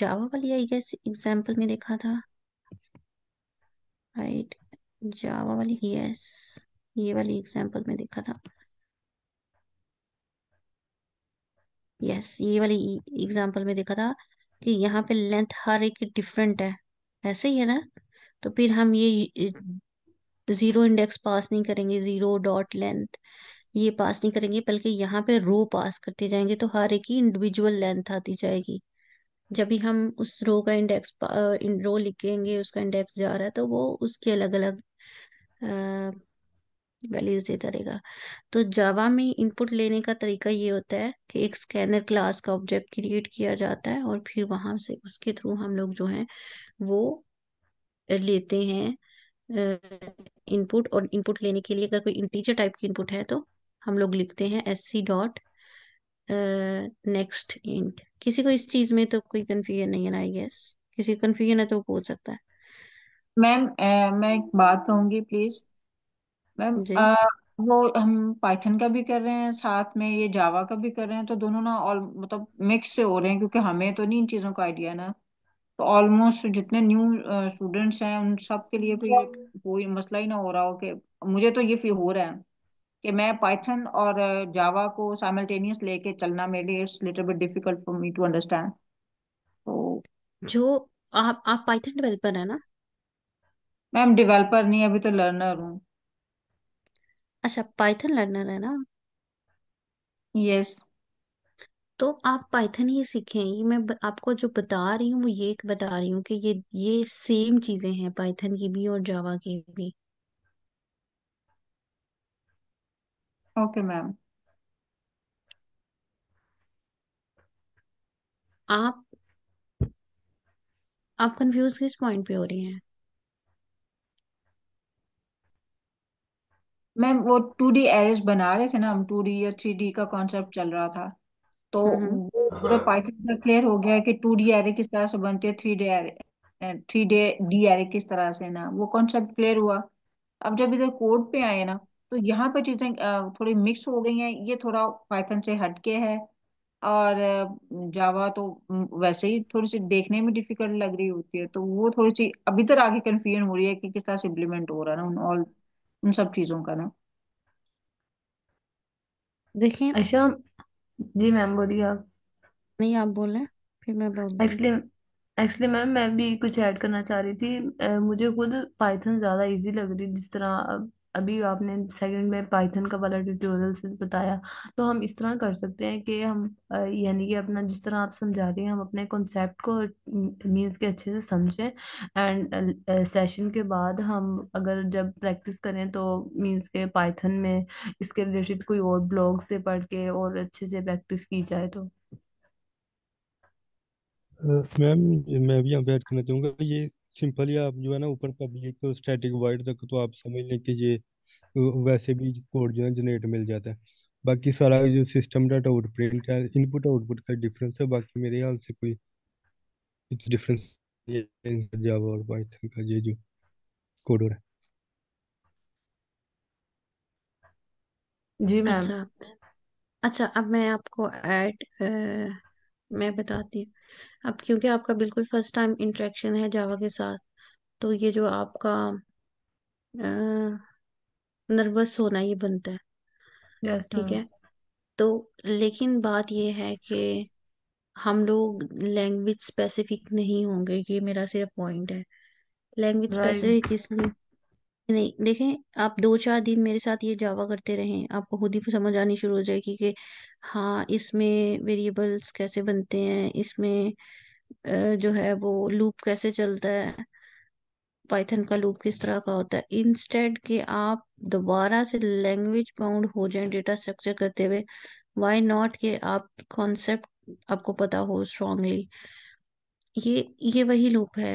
C: जावा वाली आई गैस एग्जाम्पल में देखा था राइट जावा वाली यस ये वाली एग्जाम्पल में देखा था यस ये वाली एग्जाम्पल में देखा था कि यहाँ पे लेंथ हर एक डिफरेंट है ऐसे ही है ना तो फिर हम ये ज़ीरो इंडेक्स पास नहीं करेंगे ज़ीरो डॉट लेंथ ये पास नहीं करेंगे बल्कि यहाँ पे रो पास करते जाएंगे तो हर एक ही इंडिविजुअल लेंथ आती जाएगी जब भी हम उस रो का इंडेक्स रो लिखेंगे उसका इंडेक्स जा रहा है तो वो उसके अलग अलग वैल्यूज देता रहेगा तो जावा में इनपुट लेने का तरीका ये होता है कि एक स्कैनर क्लास का ऑब्जेक्ट क्रिएट किया जाता है और फिर वहां से उसके थ्रू हम लोग जो हैं वो लेते हैं इनपुट और इनपुट लेने के लिए अगर कोई इंटीजर टाइप की इनपुट है तो हम लोग लिखते हैं S C dot next int किसी को इस चीज में तो कोई कंफ्यूजन नहीं है ना आई गेस किसी को कंफ्यूजन है तो वो पूछ सकता है मैम मैं एक बात कहूंगी प्लीज मैम जी
A: वो हम पाइथन का भी कर रहे हैं साथ में ये जावा का भी कर रहे हैं तो दोनों ना ऑल मतलब मिक्स से हो रहे हैं क्योंकि हमें तो नहीं इन चीज़ों का आइडिया ना तो ऑलमोस्ट जितने न्यू स्टूडेंट्स हैं उन सब के लिए तो ये कोई मसला ही ना हो रहा हो कि मुझे तो ये फील हो रहा है कि मैं पाइथन और जावा को साइमल्टेनियस लेके चलना मेरे लिए it's little bit difficult for me to understand तो जो आप आप पाइथन डेवलपर है ना मैम डेवलपर नहीं अभी तो लर्नर हूँ
C: अच्छा पाइथन लर्नर है ना यस yes. तो आप पाइथन ही सीखें ये मैं आपको जो बता रही हूँ वो ये बता रही हूँ कि ये ये सेम चीजें हैं पाइथन की भी और जावा की भी ओके मैम आप आप कंफ्यूज किस पॉइंट पे हो रही हैं मैम
A: वो टू डी एरेज बना रहे थे ना हम टू डी या थ्री डी का कॉन्सेप्ट चल रहा था तो हम्म, हम्म। वो पूरा पाइथन का क्लियर हो गया है कि टू डी एरे किस तरह से बनते हैं three D array three D D array किस तरह से ना वो कॉन्सेप्ट क्लियर हुआ अब जब इधर कोड पे आए ना तो यहाँ पर चीज़ें थोड़ी मिक्स हो गई हैं ये थोड़ा पाइथन से हटके है और जावा तो वैसे ही थोड़ी सी देखने में डिफिकल्ट लग रही होती है तो वो थोड़ी सी अभी तक आगे कन्फ्यूजन हो रही है कि किस तरह से इम्प्लीमेंट हो रहा है ना उन ऑल उन सब चीज़ों का ना
B: देखिए अच्छा जी मैम बोलिए आप नहीं आप बोलें फिर मैं बोलती हूँ एक्चुअली एक्चुअली मैम मैं भी कुछ ऐड करना चाह रही थी अ, मुझे खुद पाइथन ज़्यादा इजी लग रही जिस तरह अभी आपने सेकंड में पाइथन का वाला ट्यूटोरियल से बताया तो हम इस तरह कर सकते हैं कि हम यानी कि अपना जिस तरह आप समझा रहे हैं हम अपने कॉन्सेप्ट को मीन्स के अच्छे से समझें एंड सेशन के बाद हम अगर जब प्रैक्टिस करें तो मीन्स के पाइथन में इसके रिलेटेड कोई और ब्लॉग से पढ़ के और अच्छे से प्रैक्टिस की जाए तो
E: मैम मैं भी यहाँ ऐड करना चाहूँगा ये सिंपल सिंपली आप जो है ना ऊपर पब्लिक स्टैटिक वाइड तक तो आप समझ लें कि ये वैसे भी कोड जो है जनरेट मिल जाता है बाकी सारा जो सिस्टम डाटा आउटपुट का इनपुट आउटपुट का डिफरेंस है बाकी मेरे ख्याल से कोई कुछ डिफरेंस जावा और पाइथन का ये जो कोड हो रहा
B: है जी मैम अच्छा
C: अच्छा अब मैं आपको ऐड मैं बताती हूँ अब क्योंकि आपका बिल्कुल फर्स्ट टाइम इंट्रेक्शन है जावा के साथ तो ये जो आपका नर्वस होना ये बनता है yes, ठीक है हाँ। तो लेकिन बात ये है कि हम लोग लैंग्वेज स्पेसिफिक नहीं होंगे ये मेरा सिर्फ पॉइंट है लैंग्वेज स्पेसिफिक इसलिए नहीं देखें आप दो चार दिन मेरे साथ ये जावा करते रहें आपको खुद ही समझ आनी शुरू हो जाएगी कि हाँ इसमें वेरिएबल्स कैसे बनते हैं इसमें जो है वो लूप कैसे चलता है पाइथन का लूप किस तरह का होता है इंस्टेड के आप दोबारा से लैंग्वेज बाउंड हो जाएं डेटा स्ट्रक्चर करते हुए व्हाई नॉट के आप कॉन्सेप्ट आपको पता हो स्ट्रांगली ये ये वही लूप है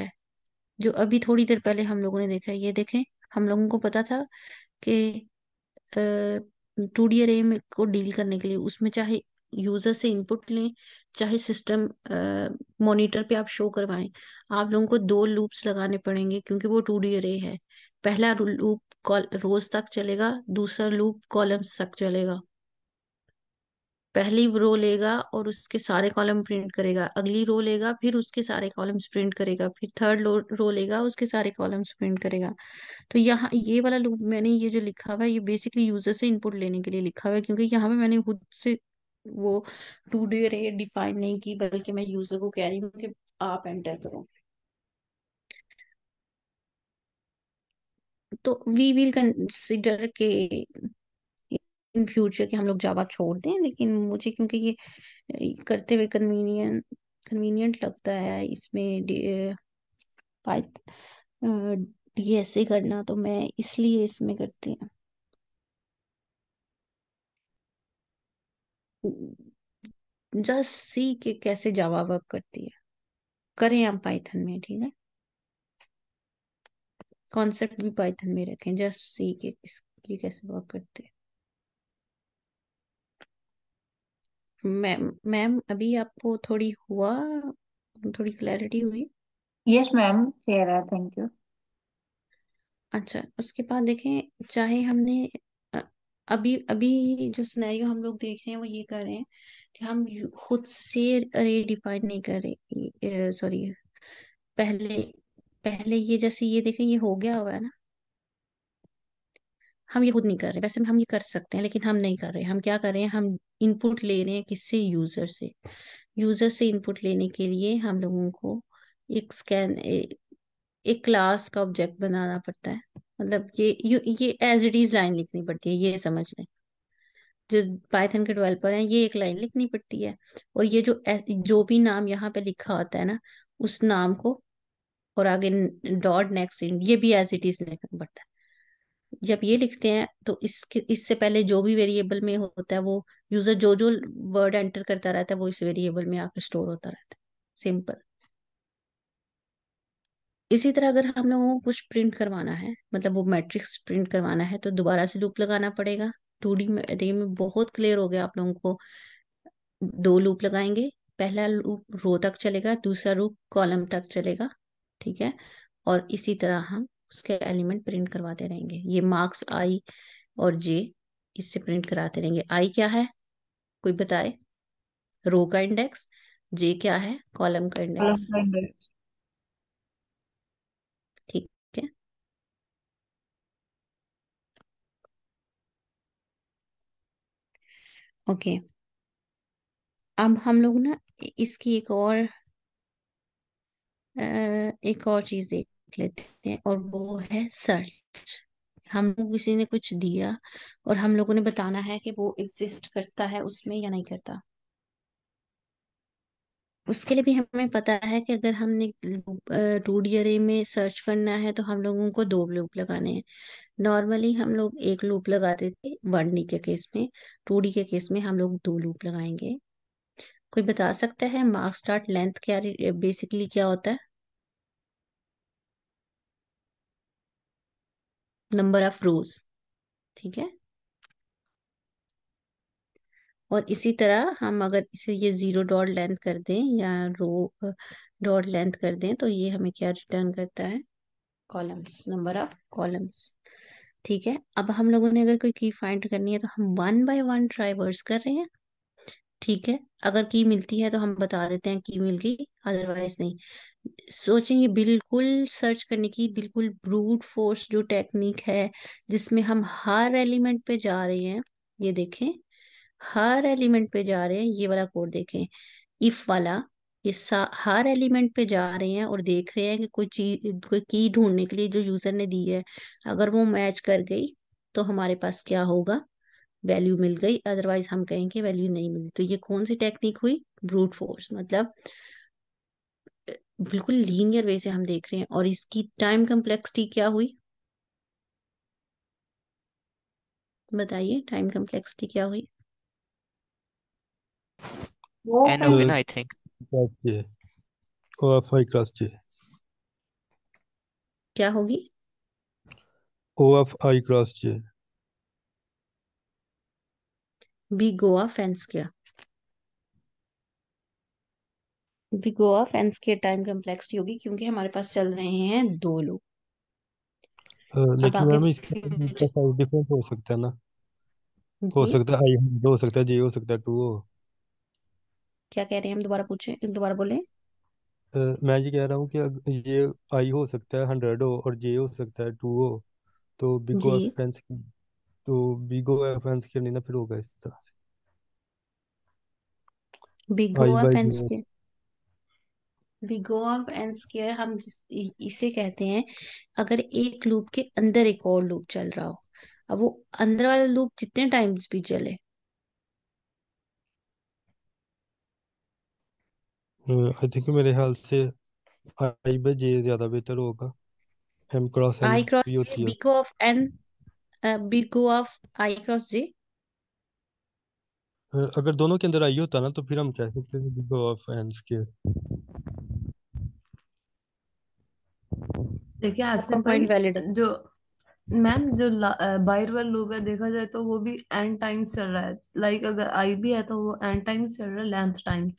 C: जो अभी थोड़ी देर पहले हम लोगों ने देखा है ये देखें हम लोगों को पता था कि टू डी अरे में को डील करने के लिए उसमें चाहे यूजर से इनपुट लें चाहे सिस्टम मॉनिटर पे आप शो करवाएं आप लोगों को दो लूप्स लगाने पड़ेंगे क्योंकि वो टू डी रे है पहला लूप रोज तक चलेगा दूसरा लूप कॉलम्स तक चलेगा पहली रो लेगा और उसके सारे कॉलम प्रिंट करेगा अगली रो लेगा फिर उसके सारे कॉलम्स प्रिंट करेगा फिर थर्ड रो लेगा उसके सारे कॉलम्स प्रिंट करेगा तो यहाँ ये वाला लूप मैंने ये जो लिखा हुआ है ये बेसिकली यूजर से इनपुट लेने के लिए लिखा हुआ है क्योंकि यहाँ पे मैंने खुद से वो टू डे रे डिफाइन नहीं की बल्कि मैं यूजर को कह रही हूँ कि आप एंटर करो तो वी विल कंसिडर के इन फ्यूचर कि हम लोग जावा छोड़ दें लेकिन मुझे क्योंकि ये करते हुए कन्वीनियंट कन्वीनियंट लगता है इसमें डी एस ए करना तो मैं इसलिए इसमें करती हूँ जस्ट सी के कैसे जावा वर्क करती है करें हम पाइथन में ठीक है कॉन्सेप्ट भी पाइथन में रखें जस्ट सी के इसकी कैसे वर्क करती है मैम मैम अभी आपको थोड़ी हुआ थोड़ी क्लैरिटी हुई यस मैम क्लियर है थैंक यू अच्छा उसके बाद देखें चाहे हमने अभी अभी जो सिनेरियो हम लोग देख रहे हैं वो ये कर रहे हैं कि हम खुद से रिडिफाइन नहीं कर रहे सॉरी पहले पहले ये जैसे ये देखें ये हो गया हुआ है ना हम ये खुद नहीं कर रहे वैसे हम ये कर सकते हैं लेकिन हम नहीं कर रहे हम क्या कर रहे हैं हम इनपुट ले रहे हैं किससे यूजर से यूजर से इनपुट लेने के लिए हम लोगों को एक स्कैन एक क्लास का ऑब्जेक्ट बनाना पड़ता है मतलब ये ये एज इट इज लाइन लिखनी पड़ती है ये समझ लें जो पाइथन के डेवलपर हैं ये एक लाइन लिखनी पड़ती है और ये जो जो भी नाम यहाँ पे लिखा होता है ना उस नाम को और आगे डॉट नेक्स्ट ये भी एज इट इज लिखना पड़ता है जब ये लिखते हैं तो इसके इससे पहले जो भी वेरिएबल में होता है वो यूजर जो जो वर्ड एंटर करता रहता है वो इस वेरिएबल में आकर स्टोर होता रहता है सिंपल इसी तरह अगर हम लोगों को कुछ प्रिंट करवाना है मतलब वो मैट्रिक्स प्रिंट करवाना है तो दोबारा से लूप लगाना पड़ेगा टू डी में, में बहुत क्लियर हो गया आप लोगों को दो लूप लगाएंगे पहला लूप रो तक चलेगा दूसरा लूप कॉलम तक चलेगा ठीक है और इसी तरह हम उसके एलिमेंट प्रिंट करवाते रहेंगे ये मार्क्स आई और जे इससे प्रिंट कराते रहेंगे आई क्या है कोई बताए रो का इंडेक्स जे क्या है कॉलम का इंडेक्स ठीक है ओके अब हम लोग ना इसकी एक और एक और चीज देख लेते हैं और वो है सर्च हम किसी ने कुछ दिया और हम लोगों ने बताना है कि वो एग्जिस्ट करता है उसमें या नहीं करता उसके लिए भी हमें पता है कि अगर हमने रूड अरे में सर्च करना है तो हम लोगों को दो लूप लगाने हैं नॉर्मली हम लोग एक लूप लगाते थे वन डी e के केस में टू डी के केस में हम लोग दो लूप लगाएंगे कोई बता सकता है मार्क्स स्टार्ट लेंथ क्या बेसिकली क्या होता है नंबर ऑफ रोज ठीक है और इसी तरह हम अगर इसे ये ज़ीरो डॉट लेंथ कर दें या रो डॉट लेंथ कर दें तो ये हमें क्या रिटर्न करता है कॉलम्स नंबर ऑफ कॉलम्स ठीक है अब हम लोगों ने अगर कोई की फाइंड करनी है तो हम one by one try words कर रहे हैं ठीक है अगर की मिलती है तो हम बता देते हैं की मिल गई अदरवाइज नहीं सोचें ये बिल्कुल सर्च करने की बिल्कुल ब्रूट फोर्स जो टेक्निक है जिसमें हम हर एलिमेंट पे जा रहे हैं ये देखें हर एलिमेंट पे जा रहे हैं ये वाला कोड देखें इफ वाला ये हर एलिमेंट पे जा रहे हैं और देख रहे हैं कि कोई चीज कोई की ढूंढने के लिए जो यूजर ने दी है अगर वो मैच कर गई तो हमारे पास क्या होगा वैल्यू मिल गई अदरवाइज हम कहेंगे वैल्यू नहीं मिली तो ये कौन सी टेक्निक हुई ब्रूट फोर्स मतलब बिल्कुल लीनियर वे से हम देख रहे हैं और इसकी टाइम कम्प्लेक्सिटी क्या हुई बताइए टाइम कम्प्लेक्सिटी क्या हुई आई थिंक क्या होगी
E: O F I cross J
C: बी गोवा फेंस किया बी गोवा फेंस के टाइम कम्प्लेक्स होगी क्योंकि हमारे पास चल रहे हैं दो लोग
E: अब लेकिन आगे मैम इसका तो साइज डिफरेंस हो सकता है ना हो जी सकता है आई हो सकता है जी हो सकता है टू हो
C: क्या कह रहे हैं हम दोबारा पूछे दोबारा बोले
E: Uh, मैं ये कह रहा हूँ कि ये आई हो सकता है हंड्रेड हो और जे हो सकता है टू हो तो बिग जी ऑफ फेंस तो बिगो ऑफेंस के नहीं ना फिर होगा इस तरह से
C: बिगो गो Y of Y and square big O and square हम जिस इसे कहते हैं अगर एक लूप के अंदर एक और लूप चल रहा हो अब वो अंदर वाला लूप जितने टाइम्स भी चले
E: आई थिंक मेरे ख्याल से आई बाय जे ज्यादा बेहतर होगा m cross N I cross भी big
C: of N uh, big O of cross
E: G अगर दोनों के अंदर आई होता ना तो फिर हम कह सकते हैं बिग ऑफ एन स्केयर
B: देखिए आजकल पॉइंट वैलिड जो मैम जो बाहर वाले लोग है देखा जाए तो वो भी एंड टाइम चल रहा है लाइक अगर आई भी है तो वो एंड टाइम चल रहा है लेंथ टाइम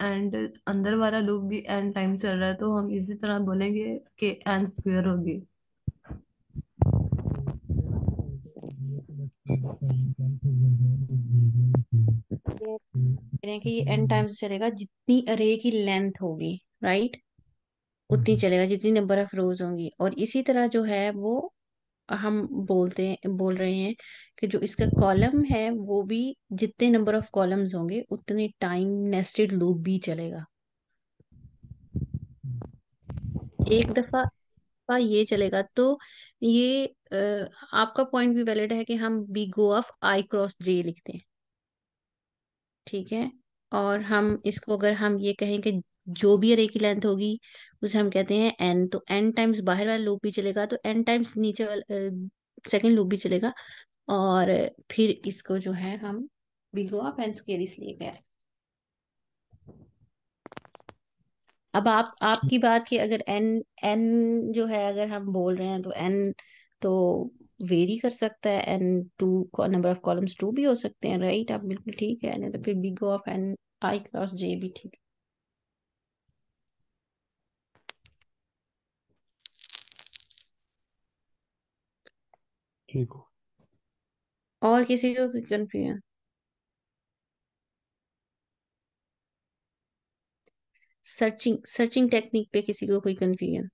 B: एंड अंदर वाला लूप भी एंड टाइम चल रहा है तो हम इसी तरह बोलेंगे कि एन स्क्वायर होगी
C: कि ये एन टाइम्स चलेगा जितनी अरे की लेंथ होगी राइट उतनी हम्म। चलेगा जितनी नंबर ऑफ रोज होंगी और इसी तरह जो है वो हम बोलते हैं बोल रहे हैं कि जो इसका कॉलम है वो भी जितने नंबर ऑफ कॉलम्स होंगे उतने टाइम नेस्टेड लूप भी चलेगा एक दफा ये चलेगा तो ये आपका पॉइंट भी वैलिड है कि हम big O of I cross J लिखते हैं ठीक है और हम इसको अगर हम ये कहें कि जो भी अरे की लेंथ होगी उसे हम कहते हैं एन तो एन टाइम्स बाहर वाला लूप भी चलेगा तो एन टाइम्स नीचे वाला सेकेंड लूप भी चलेगा और फिर इसको जो है हम big O of N square इसलिए कह रहे अब आप आपकी बात की अगर एन एन जो है अगर हम बोल रहे हैं तो एन तो वेरी कर सकता है and two number of columns two भी हो सकते हैं राइट आप बिल्कुल ठीक है नहीं तो फिर big of N I cross J भी ठीक है और किसी को कंफ्यूजन सर्चिंग सर्चिंग टेक्निक पे किसी को कोई confusion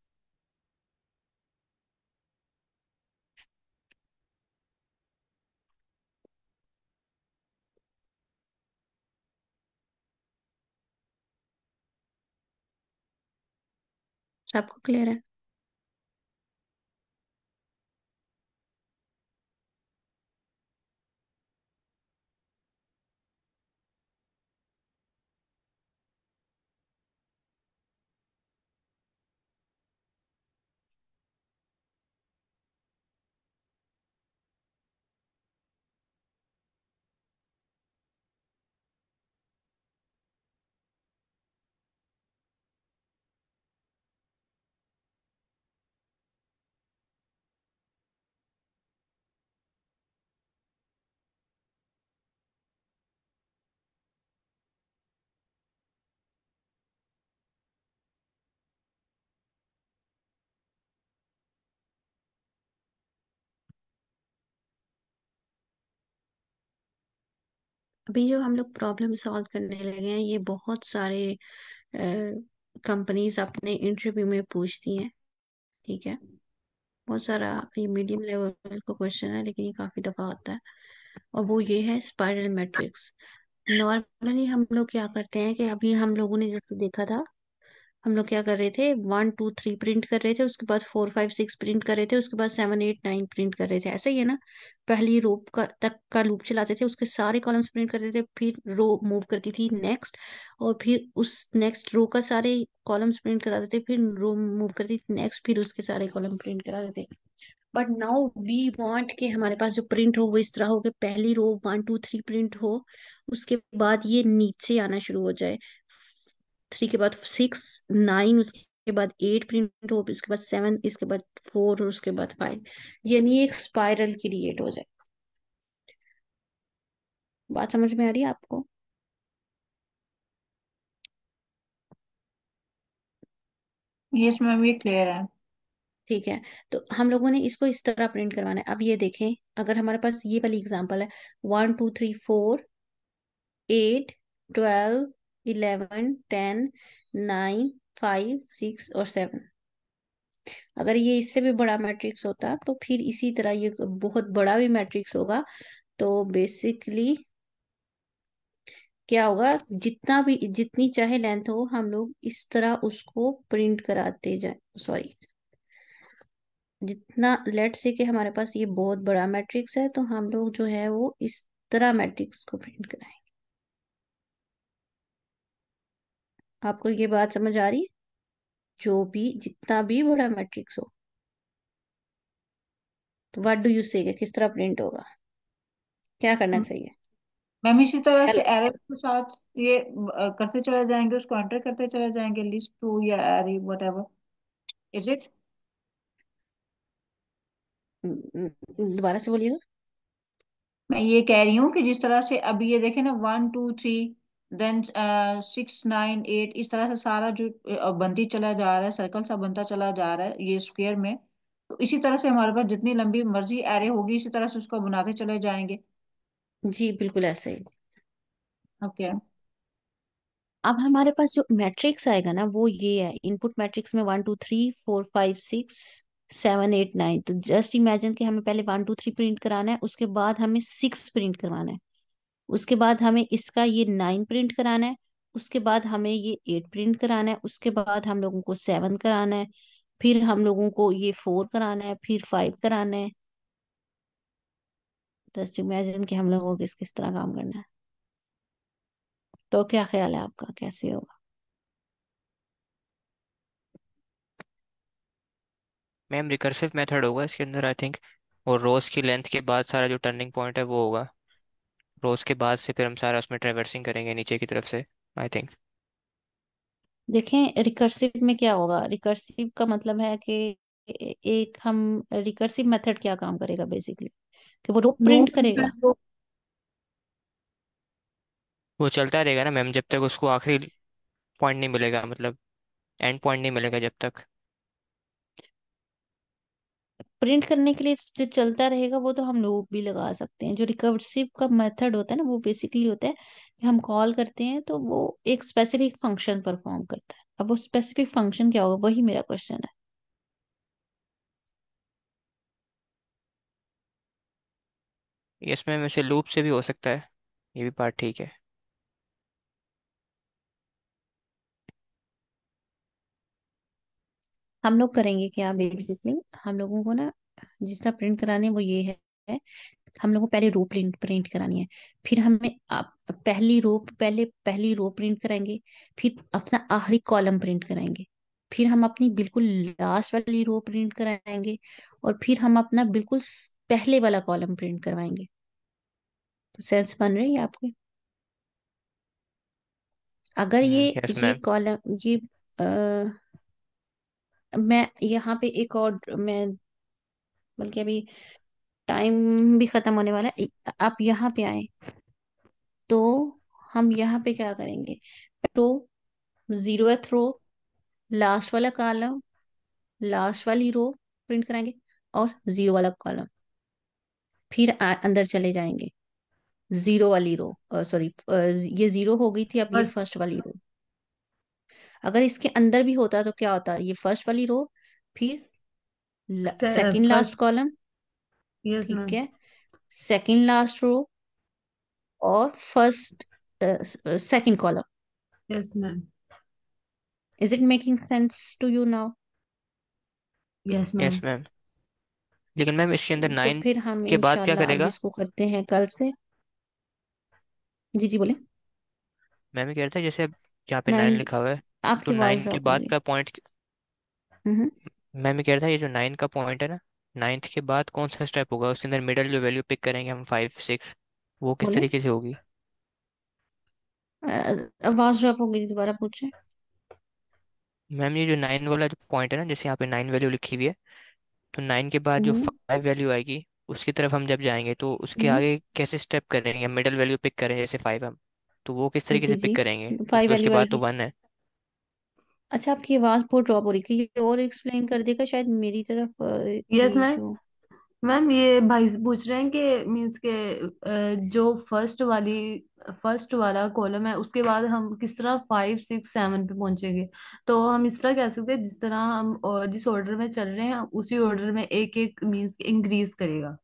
B: ¿Sabe qual que era?
C: अभी जो हम लोग प्रॉब्लम सॉल्व करने लगे हैं ये बहुत सारे कंपनीज अपने इंटरव्यू में पूछती हैं ठीक है बहुत सारा ये मीडियम लेवल का क्वेश्चन है लेकिन ये काफ़ी दफ़ा आता है और वो ये है स्पाइरल मैट्रिक्स नॉर्मली हम लोग क्या करते हैं कि अभी हम लोगों ने जैसे देखा था हम लोग क्या कर रहे थे वन टू थ्री प्रिंट कर रहे थे उसके बाद फोर फाइव सिक्स प्रिंट कर रहे थे उसके बाद सेवन एट नाइन प्रिंट कर रहे थे ऐसा ही है ना पहली रो का तक का लूप चलाते थे उसके सारे कॉलम्स प्रिंट करते थे फिर रो मूव करती थी नेक्स्ट और फिर उस नेक्स्ट रो का सारे कॉलम्स प्रिंट कराते थे फिर रो मूव करती थी नेक्स्ट फिर उसके सारे कॉलम प्रिंट कराते थे बट नाउ वी वॉन्ट के हमारे पास जो प्रिंट हो वो इस तरह हो कि पहली row one two three print हो उसके बाद ये नीचे आना शुरू हो जाए थ्री के बाद सिक्स नाइन उसके बाद एट प्रिंट हो इसके बाद सेवन इसके बाद फोर और उसके बाद फाइव यानी एक स्पाइरल क्रिएट हो जाए बात समझ में आ रही है आपको यस मैम ये क्लियर है ठीक है तो हम लोगों ने इसको इस तरह प्रिंट करवाना है अब ये देखें अगर हमारे पास ये वाली एग्जांपल है one two three four eight twelve eleven ten nine five six और सेवन अगर ये इससे भी बड़ा मैट्रिक्स होता तो फिर इसी तरह ये बहुत बड़ा भी मैट्रिक्स होगा तो बेसिकली क्या होगा जितना भी जितनी चाहे लेंथ हो हम लोग इस तरह उसको प्रिंट कराते जाए सॉरी जितना लेट से कि हमारे पास ये बहुत बड़ा मैट्रिक्स है तो हम लोग जो है वो इस तरह मैट्रिक्स को प्रिंट कराएंगे आपको ये बात समझ आ रही है जो भी जितना भी बड़ा मैट्रिक्स हो तो व्हाट डू यू से किस तरह प्रिंट होगा क्या करना hmm. चाहिए मैम इसी तरह से एरर के साथ ये करते चले जाएंगे
A: उसको एंटर करते चले जाएंगे लिस्ट टू या एरे व्हाटएवर इज इट
C: दोबारा से बोलिएगा
A: मैं ये कह रही हूँ कि जिस तरह से अभी ये देखे ना one two three then six nine eight इस तरह से सारा जो बनती चला जा रहा है सर्कल सा बनता चला जा रहा है ये स्क्वेयर में तो इसी तरह से हमारे पास जितनी लंबी मर्जी एरे होगी इसी तरह से उसको बनाते चले जाएंगे
C: जी बिल्कुल ऐसे ही ओके अब हमारे पास जो मैट्रिक्स आएगा ना वो ये है इनपुट मैट्रिक्स में one two three four five six seven eight nine तो जस्ट इमेजिन कि हमें पहले वन टू थ्री प्रिंट कराना है उसके बाद हमें सिक्स प्रिंट करवाना है उसके बाद हमें इसका ये नाइन प्रिंट कराना है उसके बाद हमें ये एट प्रिंट कराना है उसके बाद हम लोगों को सेवन कराना है फिर हम लोगों को ये फोर कराना है फिर फाइव कराना है जस्ट इमेजिन कि हम लोगों को किस किस तरह काम करना है तो क्या ख्याल है आपका कैसे होगा
D: मैम रिकर्सिव मेथड होगा इसके अंदर आई थिंक और रोज की लेंथ के बाद सारा जो टर्निंग पॉइंट है वो होगा तो उसके बाद से फिर हम सारा उसमें ट्रेवर्सिंग करेंगे नीचे की तरफ से आई थिंक
C: देखें रिकर्सिव में क्या होगा रिकर्सिव का मतलब है कि एक हम रिकर्सिव मेथड क्या काम करेगा बेसिकली कि वो रूप प्रिंट करेगा
D: वो चलता रहेगा ना मैम जब तक उसको आखिरी पॉइंट नहीं मिलेगा मतलब एंड पॉइंट नहीं मिलेगा जब तक
C: प्रिंट करने के लिए जो चलता रहेगा वो तो हम लूप भी लगा सकते हैं जो रिकर्सिव का मेथड होता है ना वो बेसिकली होता है कि हम कॉल करते हैं तो वो एक स्पेसिफिक फंक्शन परफॉर्म करता है अब वो स्पेसिफिक फंक्शन क्या होगा वही मेरा क्वेश्चन
D: है इसमें वैसे लूप से भी हो सकता है ये भी पार्ट ठीक है
C: हम लोग करेंगे क्या बेसिकली हम लोगों को ना जिस तरह प्रिंट कराने वो ये है हम लोगों को पहले रो प्रिंट प्रिंट करानी है फिर हमें आप पहली रो पहले पहली रो प्रिंट कराएंगे फिर अपना आखिरी कॉलम प्रिंट कराएंगे फिर हम अपनी बिल्कुल लास्ट वाली रो प्रिंट कराएंगे और फिर हम अपना बिल्कुल पहले वाला कॉलम प्रिंट करवाएंगे तो सेंस बन रही है आपके अगर हम्म, ये yes, ये कॉलम ये आ, मैं यहाँ पे एक और मैं बल्कि अभी टाइम भी खत्म होने वाला है आप यहाँ पे आए तो हम यहाँ पे क्या करेंगे रो जीरोथ रो लास्ट वाला कॉलम लास्ट वाली रो प्रिंट कराएंगे और जीरो वाला कॉलम फिर आ, अंदर चले जाएंगे जीरो वाली रो सॉरी ये जीरो हो गई थी अब ये फर्स्ट वाली रो अगर इसके अंदर भी होता तो क्या होता ये फर्स्ट वाली रो फिर सेकंड लास्ट कॉलम ठीक है सेकंड लास्ट रो और first second column yes ma'am is it making sense to you now yes ma'am yes
D: ma'am लेकिन मैम इसके अंदर तो नाइन फिर हम के बाद क्या करेगा
C: इसको करते हैं कल से जी जी बोले
D: मैम ये कह रहा था जैसे यहाँ पे नाइन लिखा हुआ है तो आपकी नाइन वॉइस के ड्रॉप हो बाद गई का पॉइंट हम्म मैं भी कह रहा था ये जो नाइन्थ का पॉइंट है ना नाइन्थ के बाद कौन सा स्टेप होगा उसके अंदर मिडल जो वैल्यू पिक करेंगे हम फाइव सिक्स वो किस बोले तरीके से होगी
C: अ, आवाज ड्रॉप हो गई दोबारा पूछे
D: मैम ये जो नाइन वाला जो पॉइंट है ना जैसे यहाँ पे नाइन वैल्यू लिखी हुई है तो नाइन के बाद जो हम्म फाइव वैल्यू आएगी उसकी तरफ हम जब जाएंगे तो उसके हम्म। आगे कैसे स्टेप करेंगे मिडल वैल्यू पिक करें जैसे फाइव हम तो वो किस तरीके से जी पिक जी करेंगे फाइव क्योंकि उसके वैल्यू बाद तो आएगी वन है
C: अच्छा आपकी आवाज बहुत ड्रॉप हो रही है ये और एक्सप्लेन कर देगा शायद मेरी तरफ यस मैम इशू मैम ये भाई पूछ रहे हैं कि मींस के
B: जो फर्स्ट वाली फर्स्ट वाला कॉलम है उसके बाद हम किस तरह फाइव सिक्स सेवन पे पहुंचेंगे तो हम इस तरह कह सकते हैं जिस तरह हम जिस ऑर्डर में चल रहे हैं उसी ऑर्डर में एक एक मीन्स इंक्रीज करेगा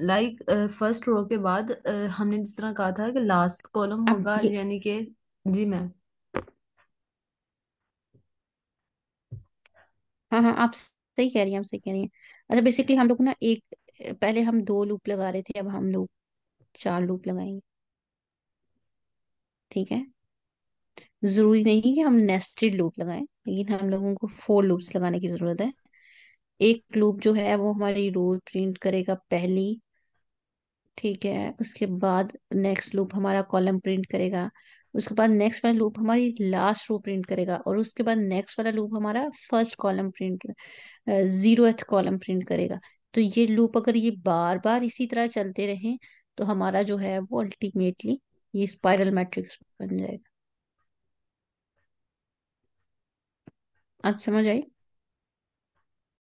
B: लाइक फर्स्ट रो के बाद अ, हमने जिस तरह कहा था कि लास्ट कॉलम होगा ये यानी कि जी
C: मैम हाँ हाँ आप सही कह रही हैं आप सही कह रही हैं अच्छा बेसिकली हम लोग ना एक पहले हम दो लूप लगा रहे थे अब हम लोग चार लूप लगाएंगे ठीक है जरूरी नहीं कि हम नेस्टेड लूप लगाएं लेकिन हम लोगों को फोर लूप्स लगाने की जरूरत है एक लूप जो है वो हमारी रो प्रिंट करेगा पहली ठीक है उसके बाद नेक्स्ट लूप हमारा कॉलम प्रिंट करेगा उसके बाद नेक्स्ट वाला लूप हमारी लास्ट रो प्रिंट करेगा और उसके बाद नेक्स्ट वाला लूप हमारा first column print zero column print करेगा तो ये लूप अगर ये बार बार इसी तरह चलते रहें तो हमारा जो है वो अल्टीमेटली ये स्पाइरल मैट्रिक्स बन जाएगा आप समझ आई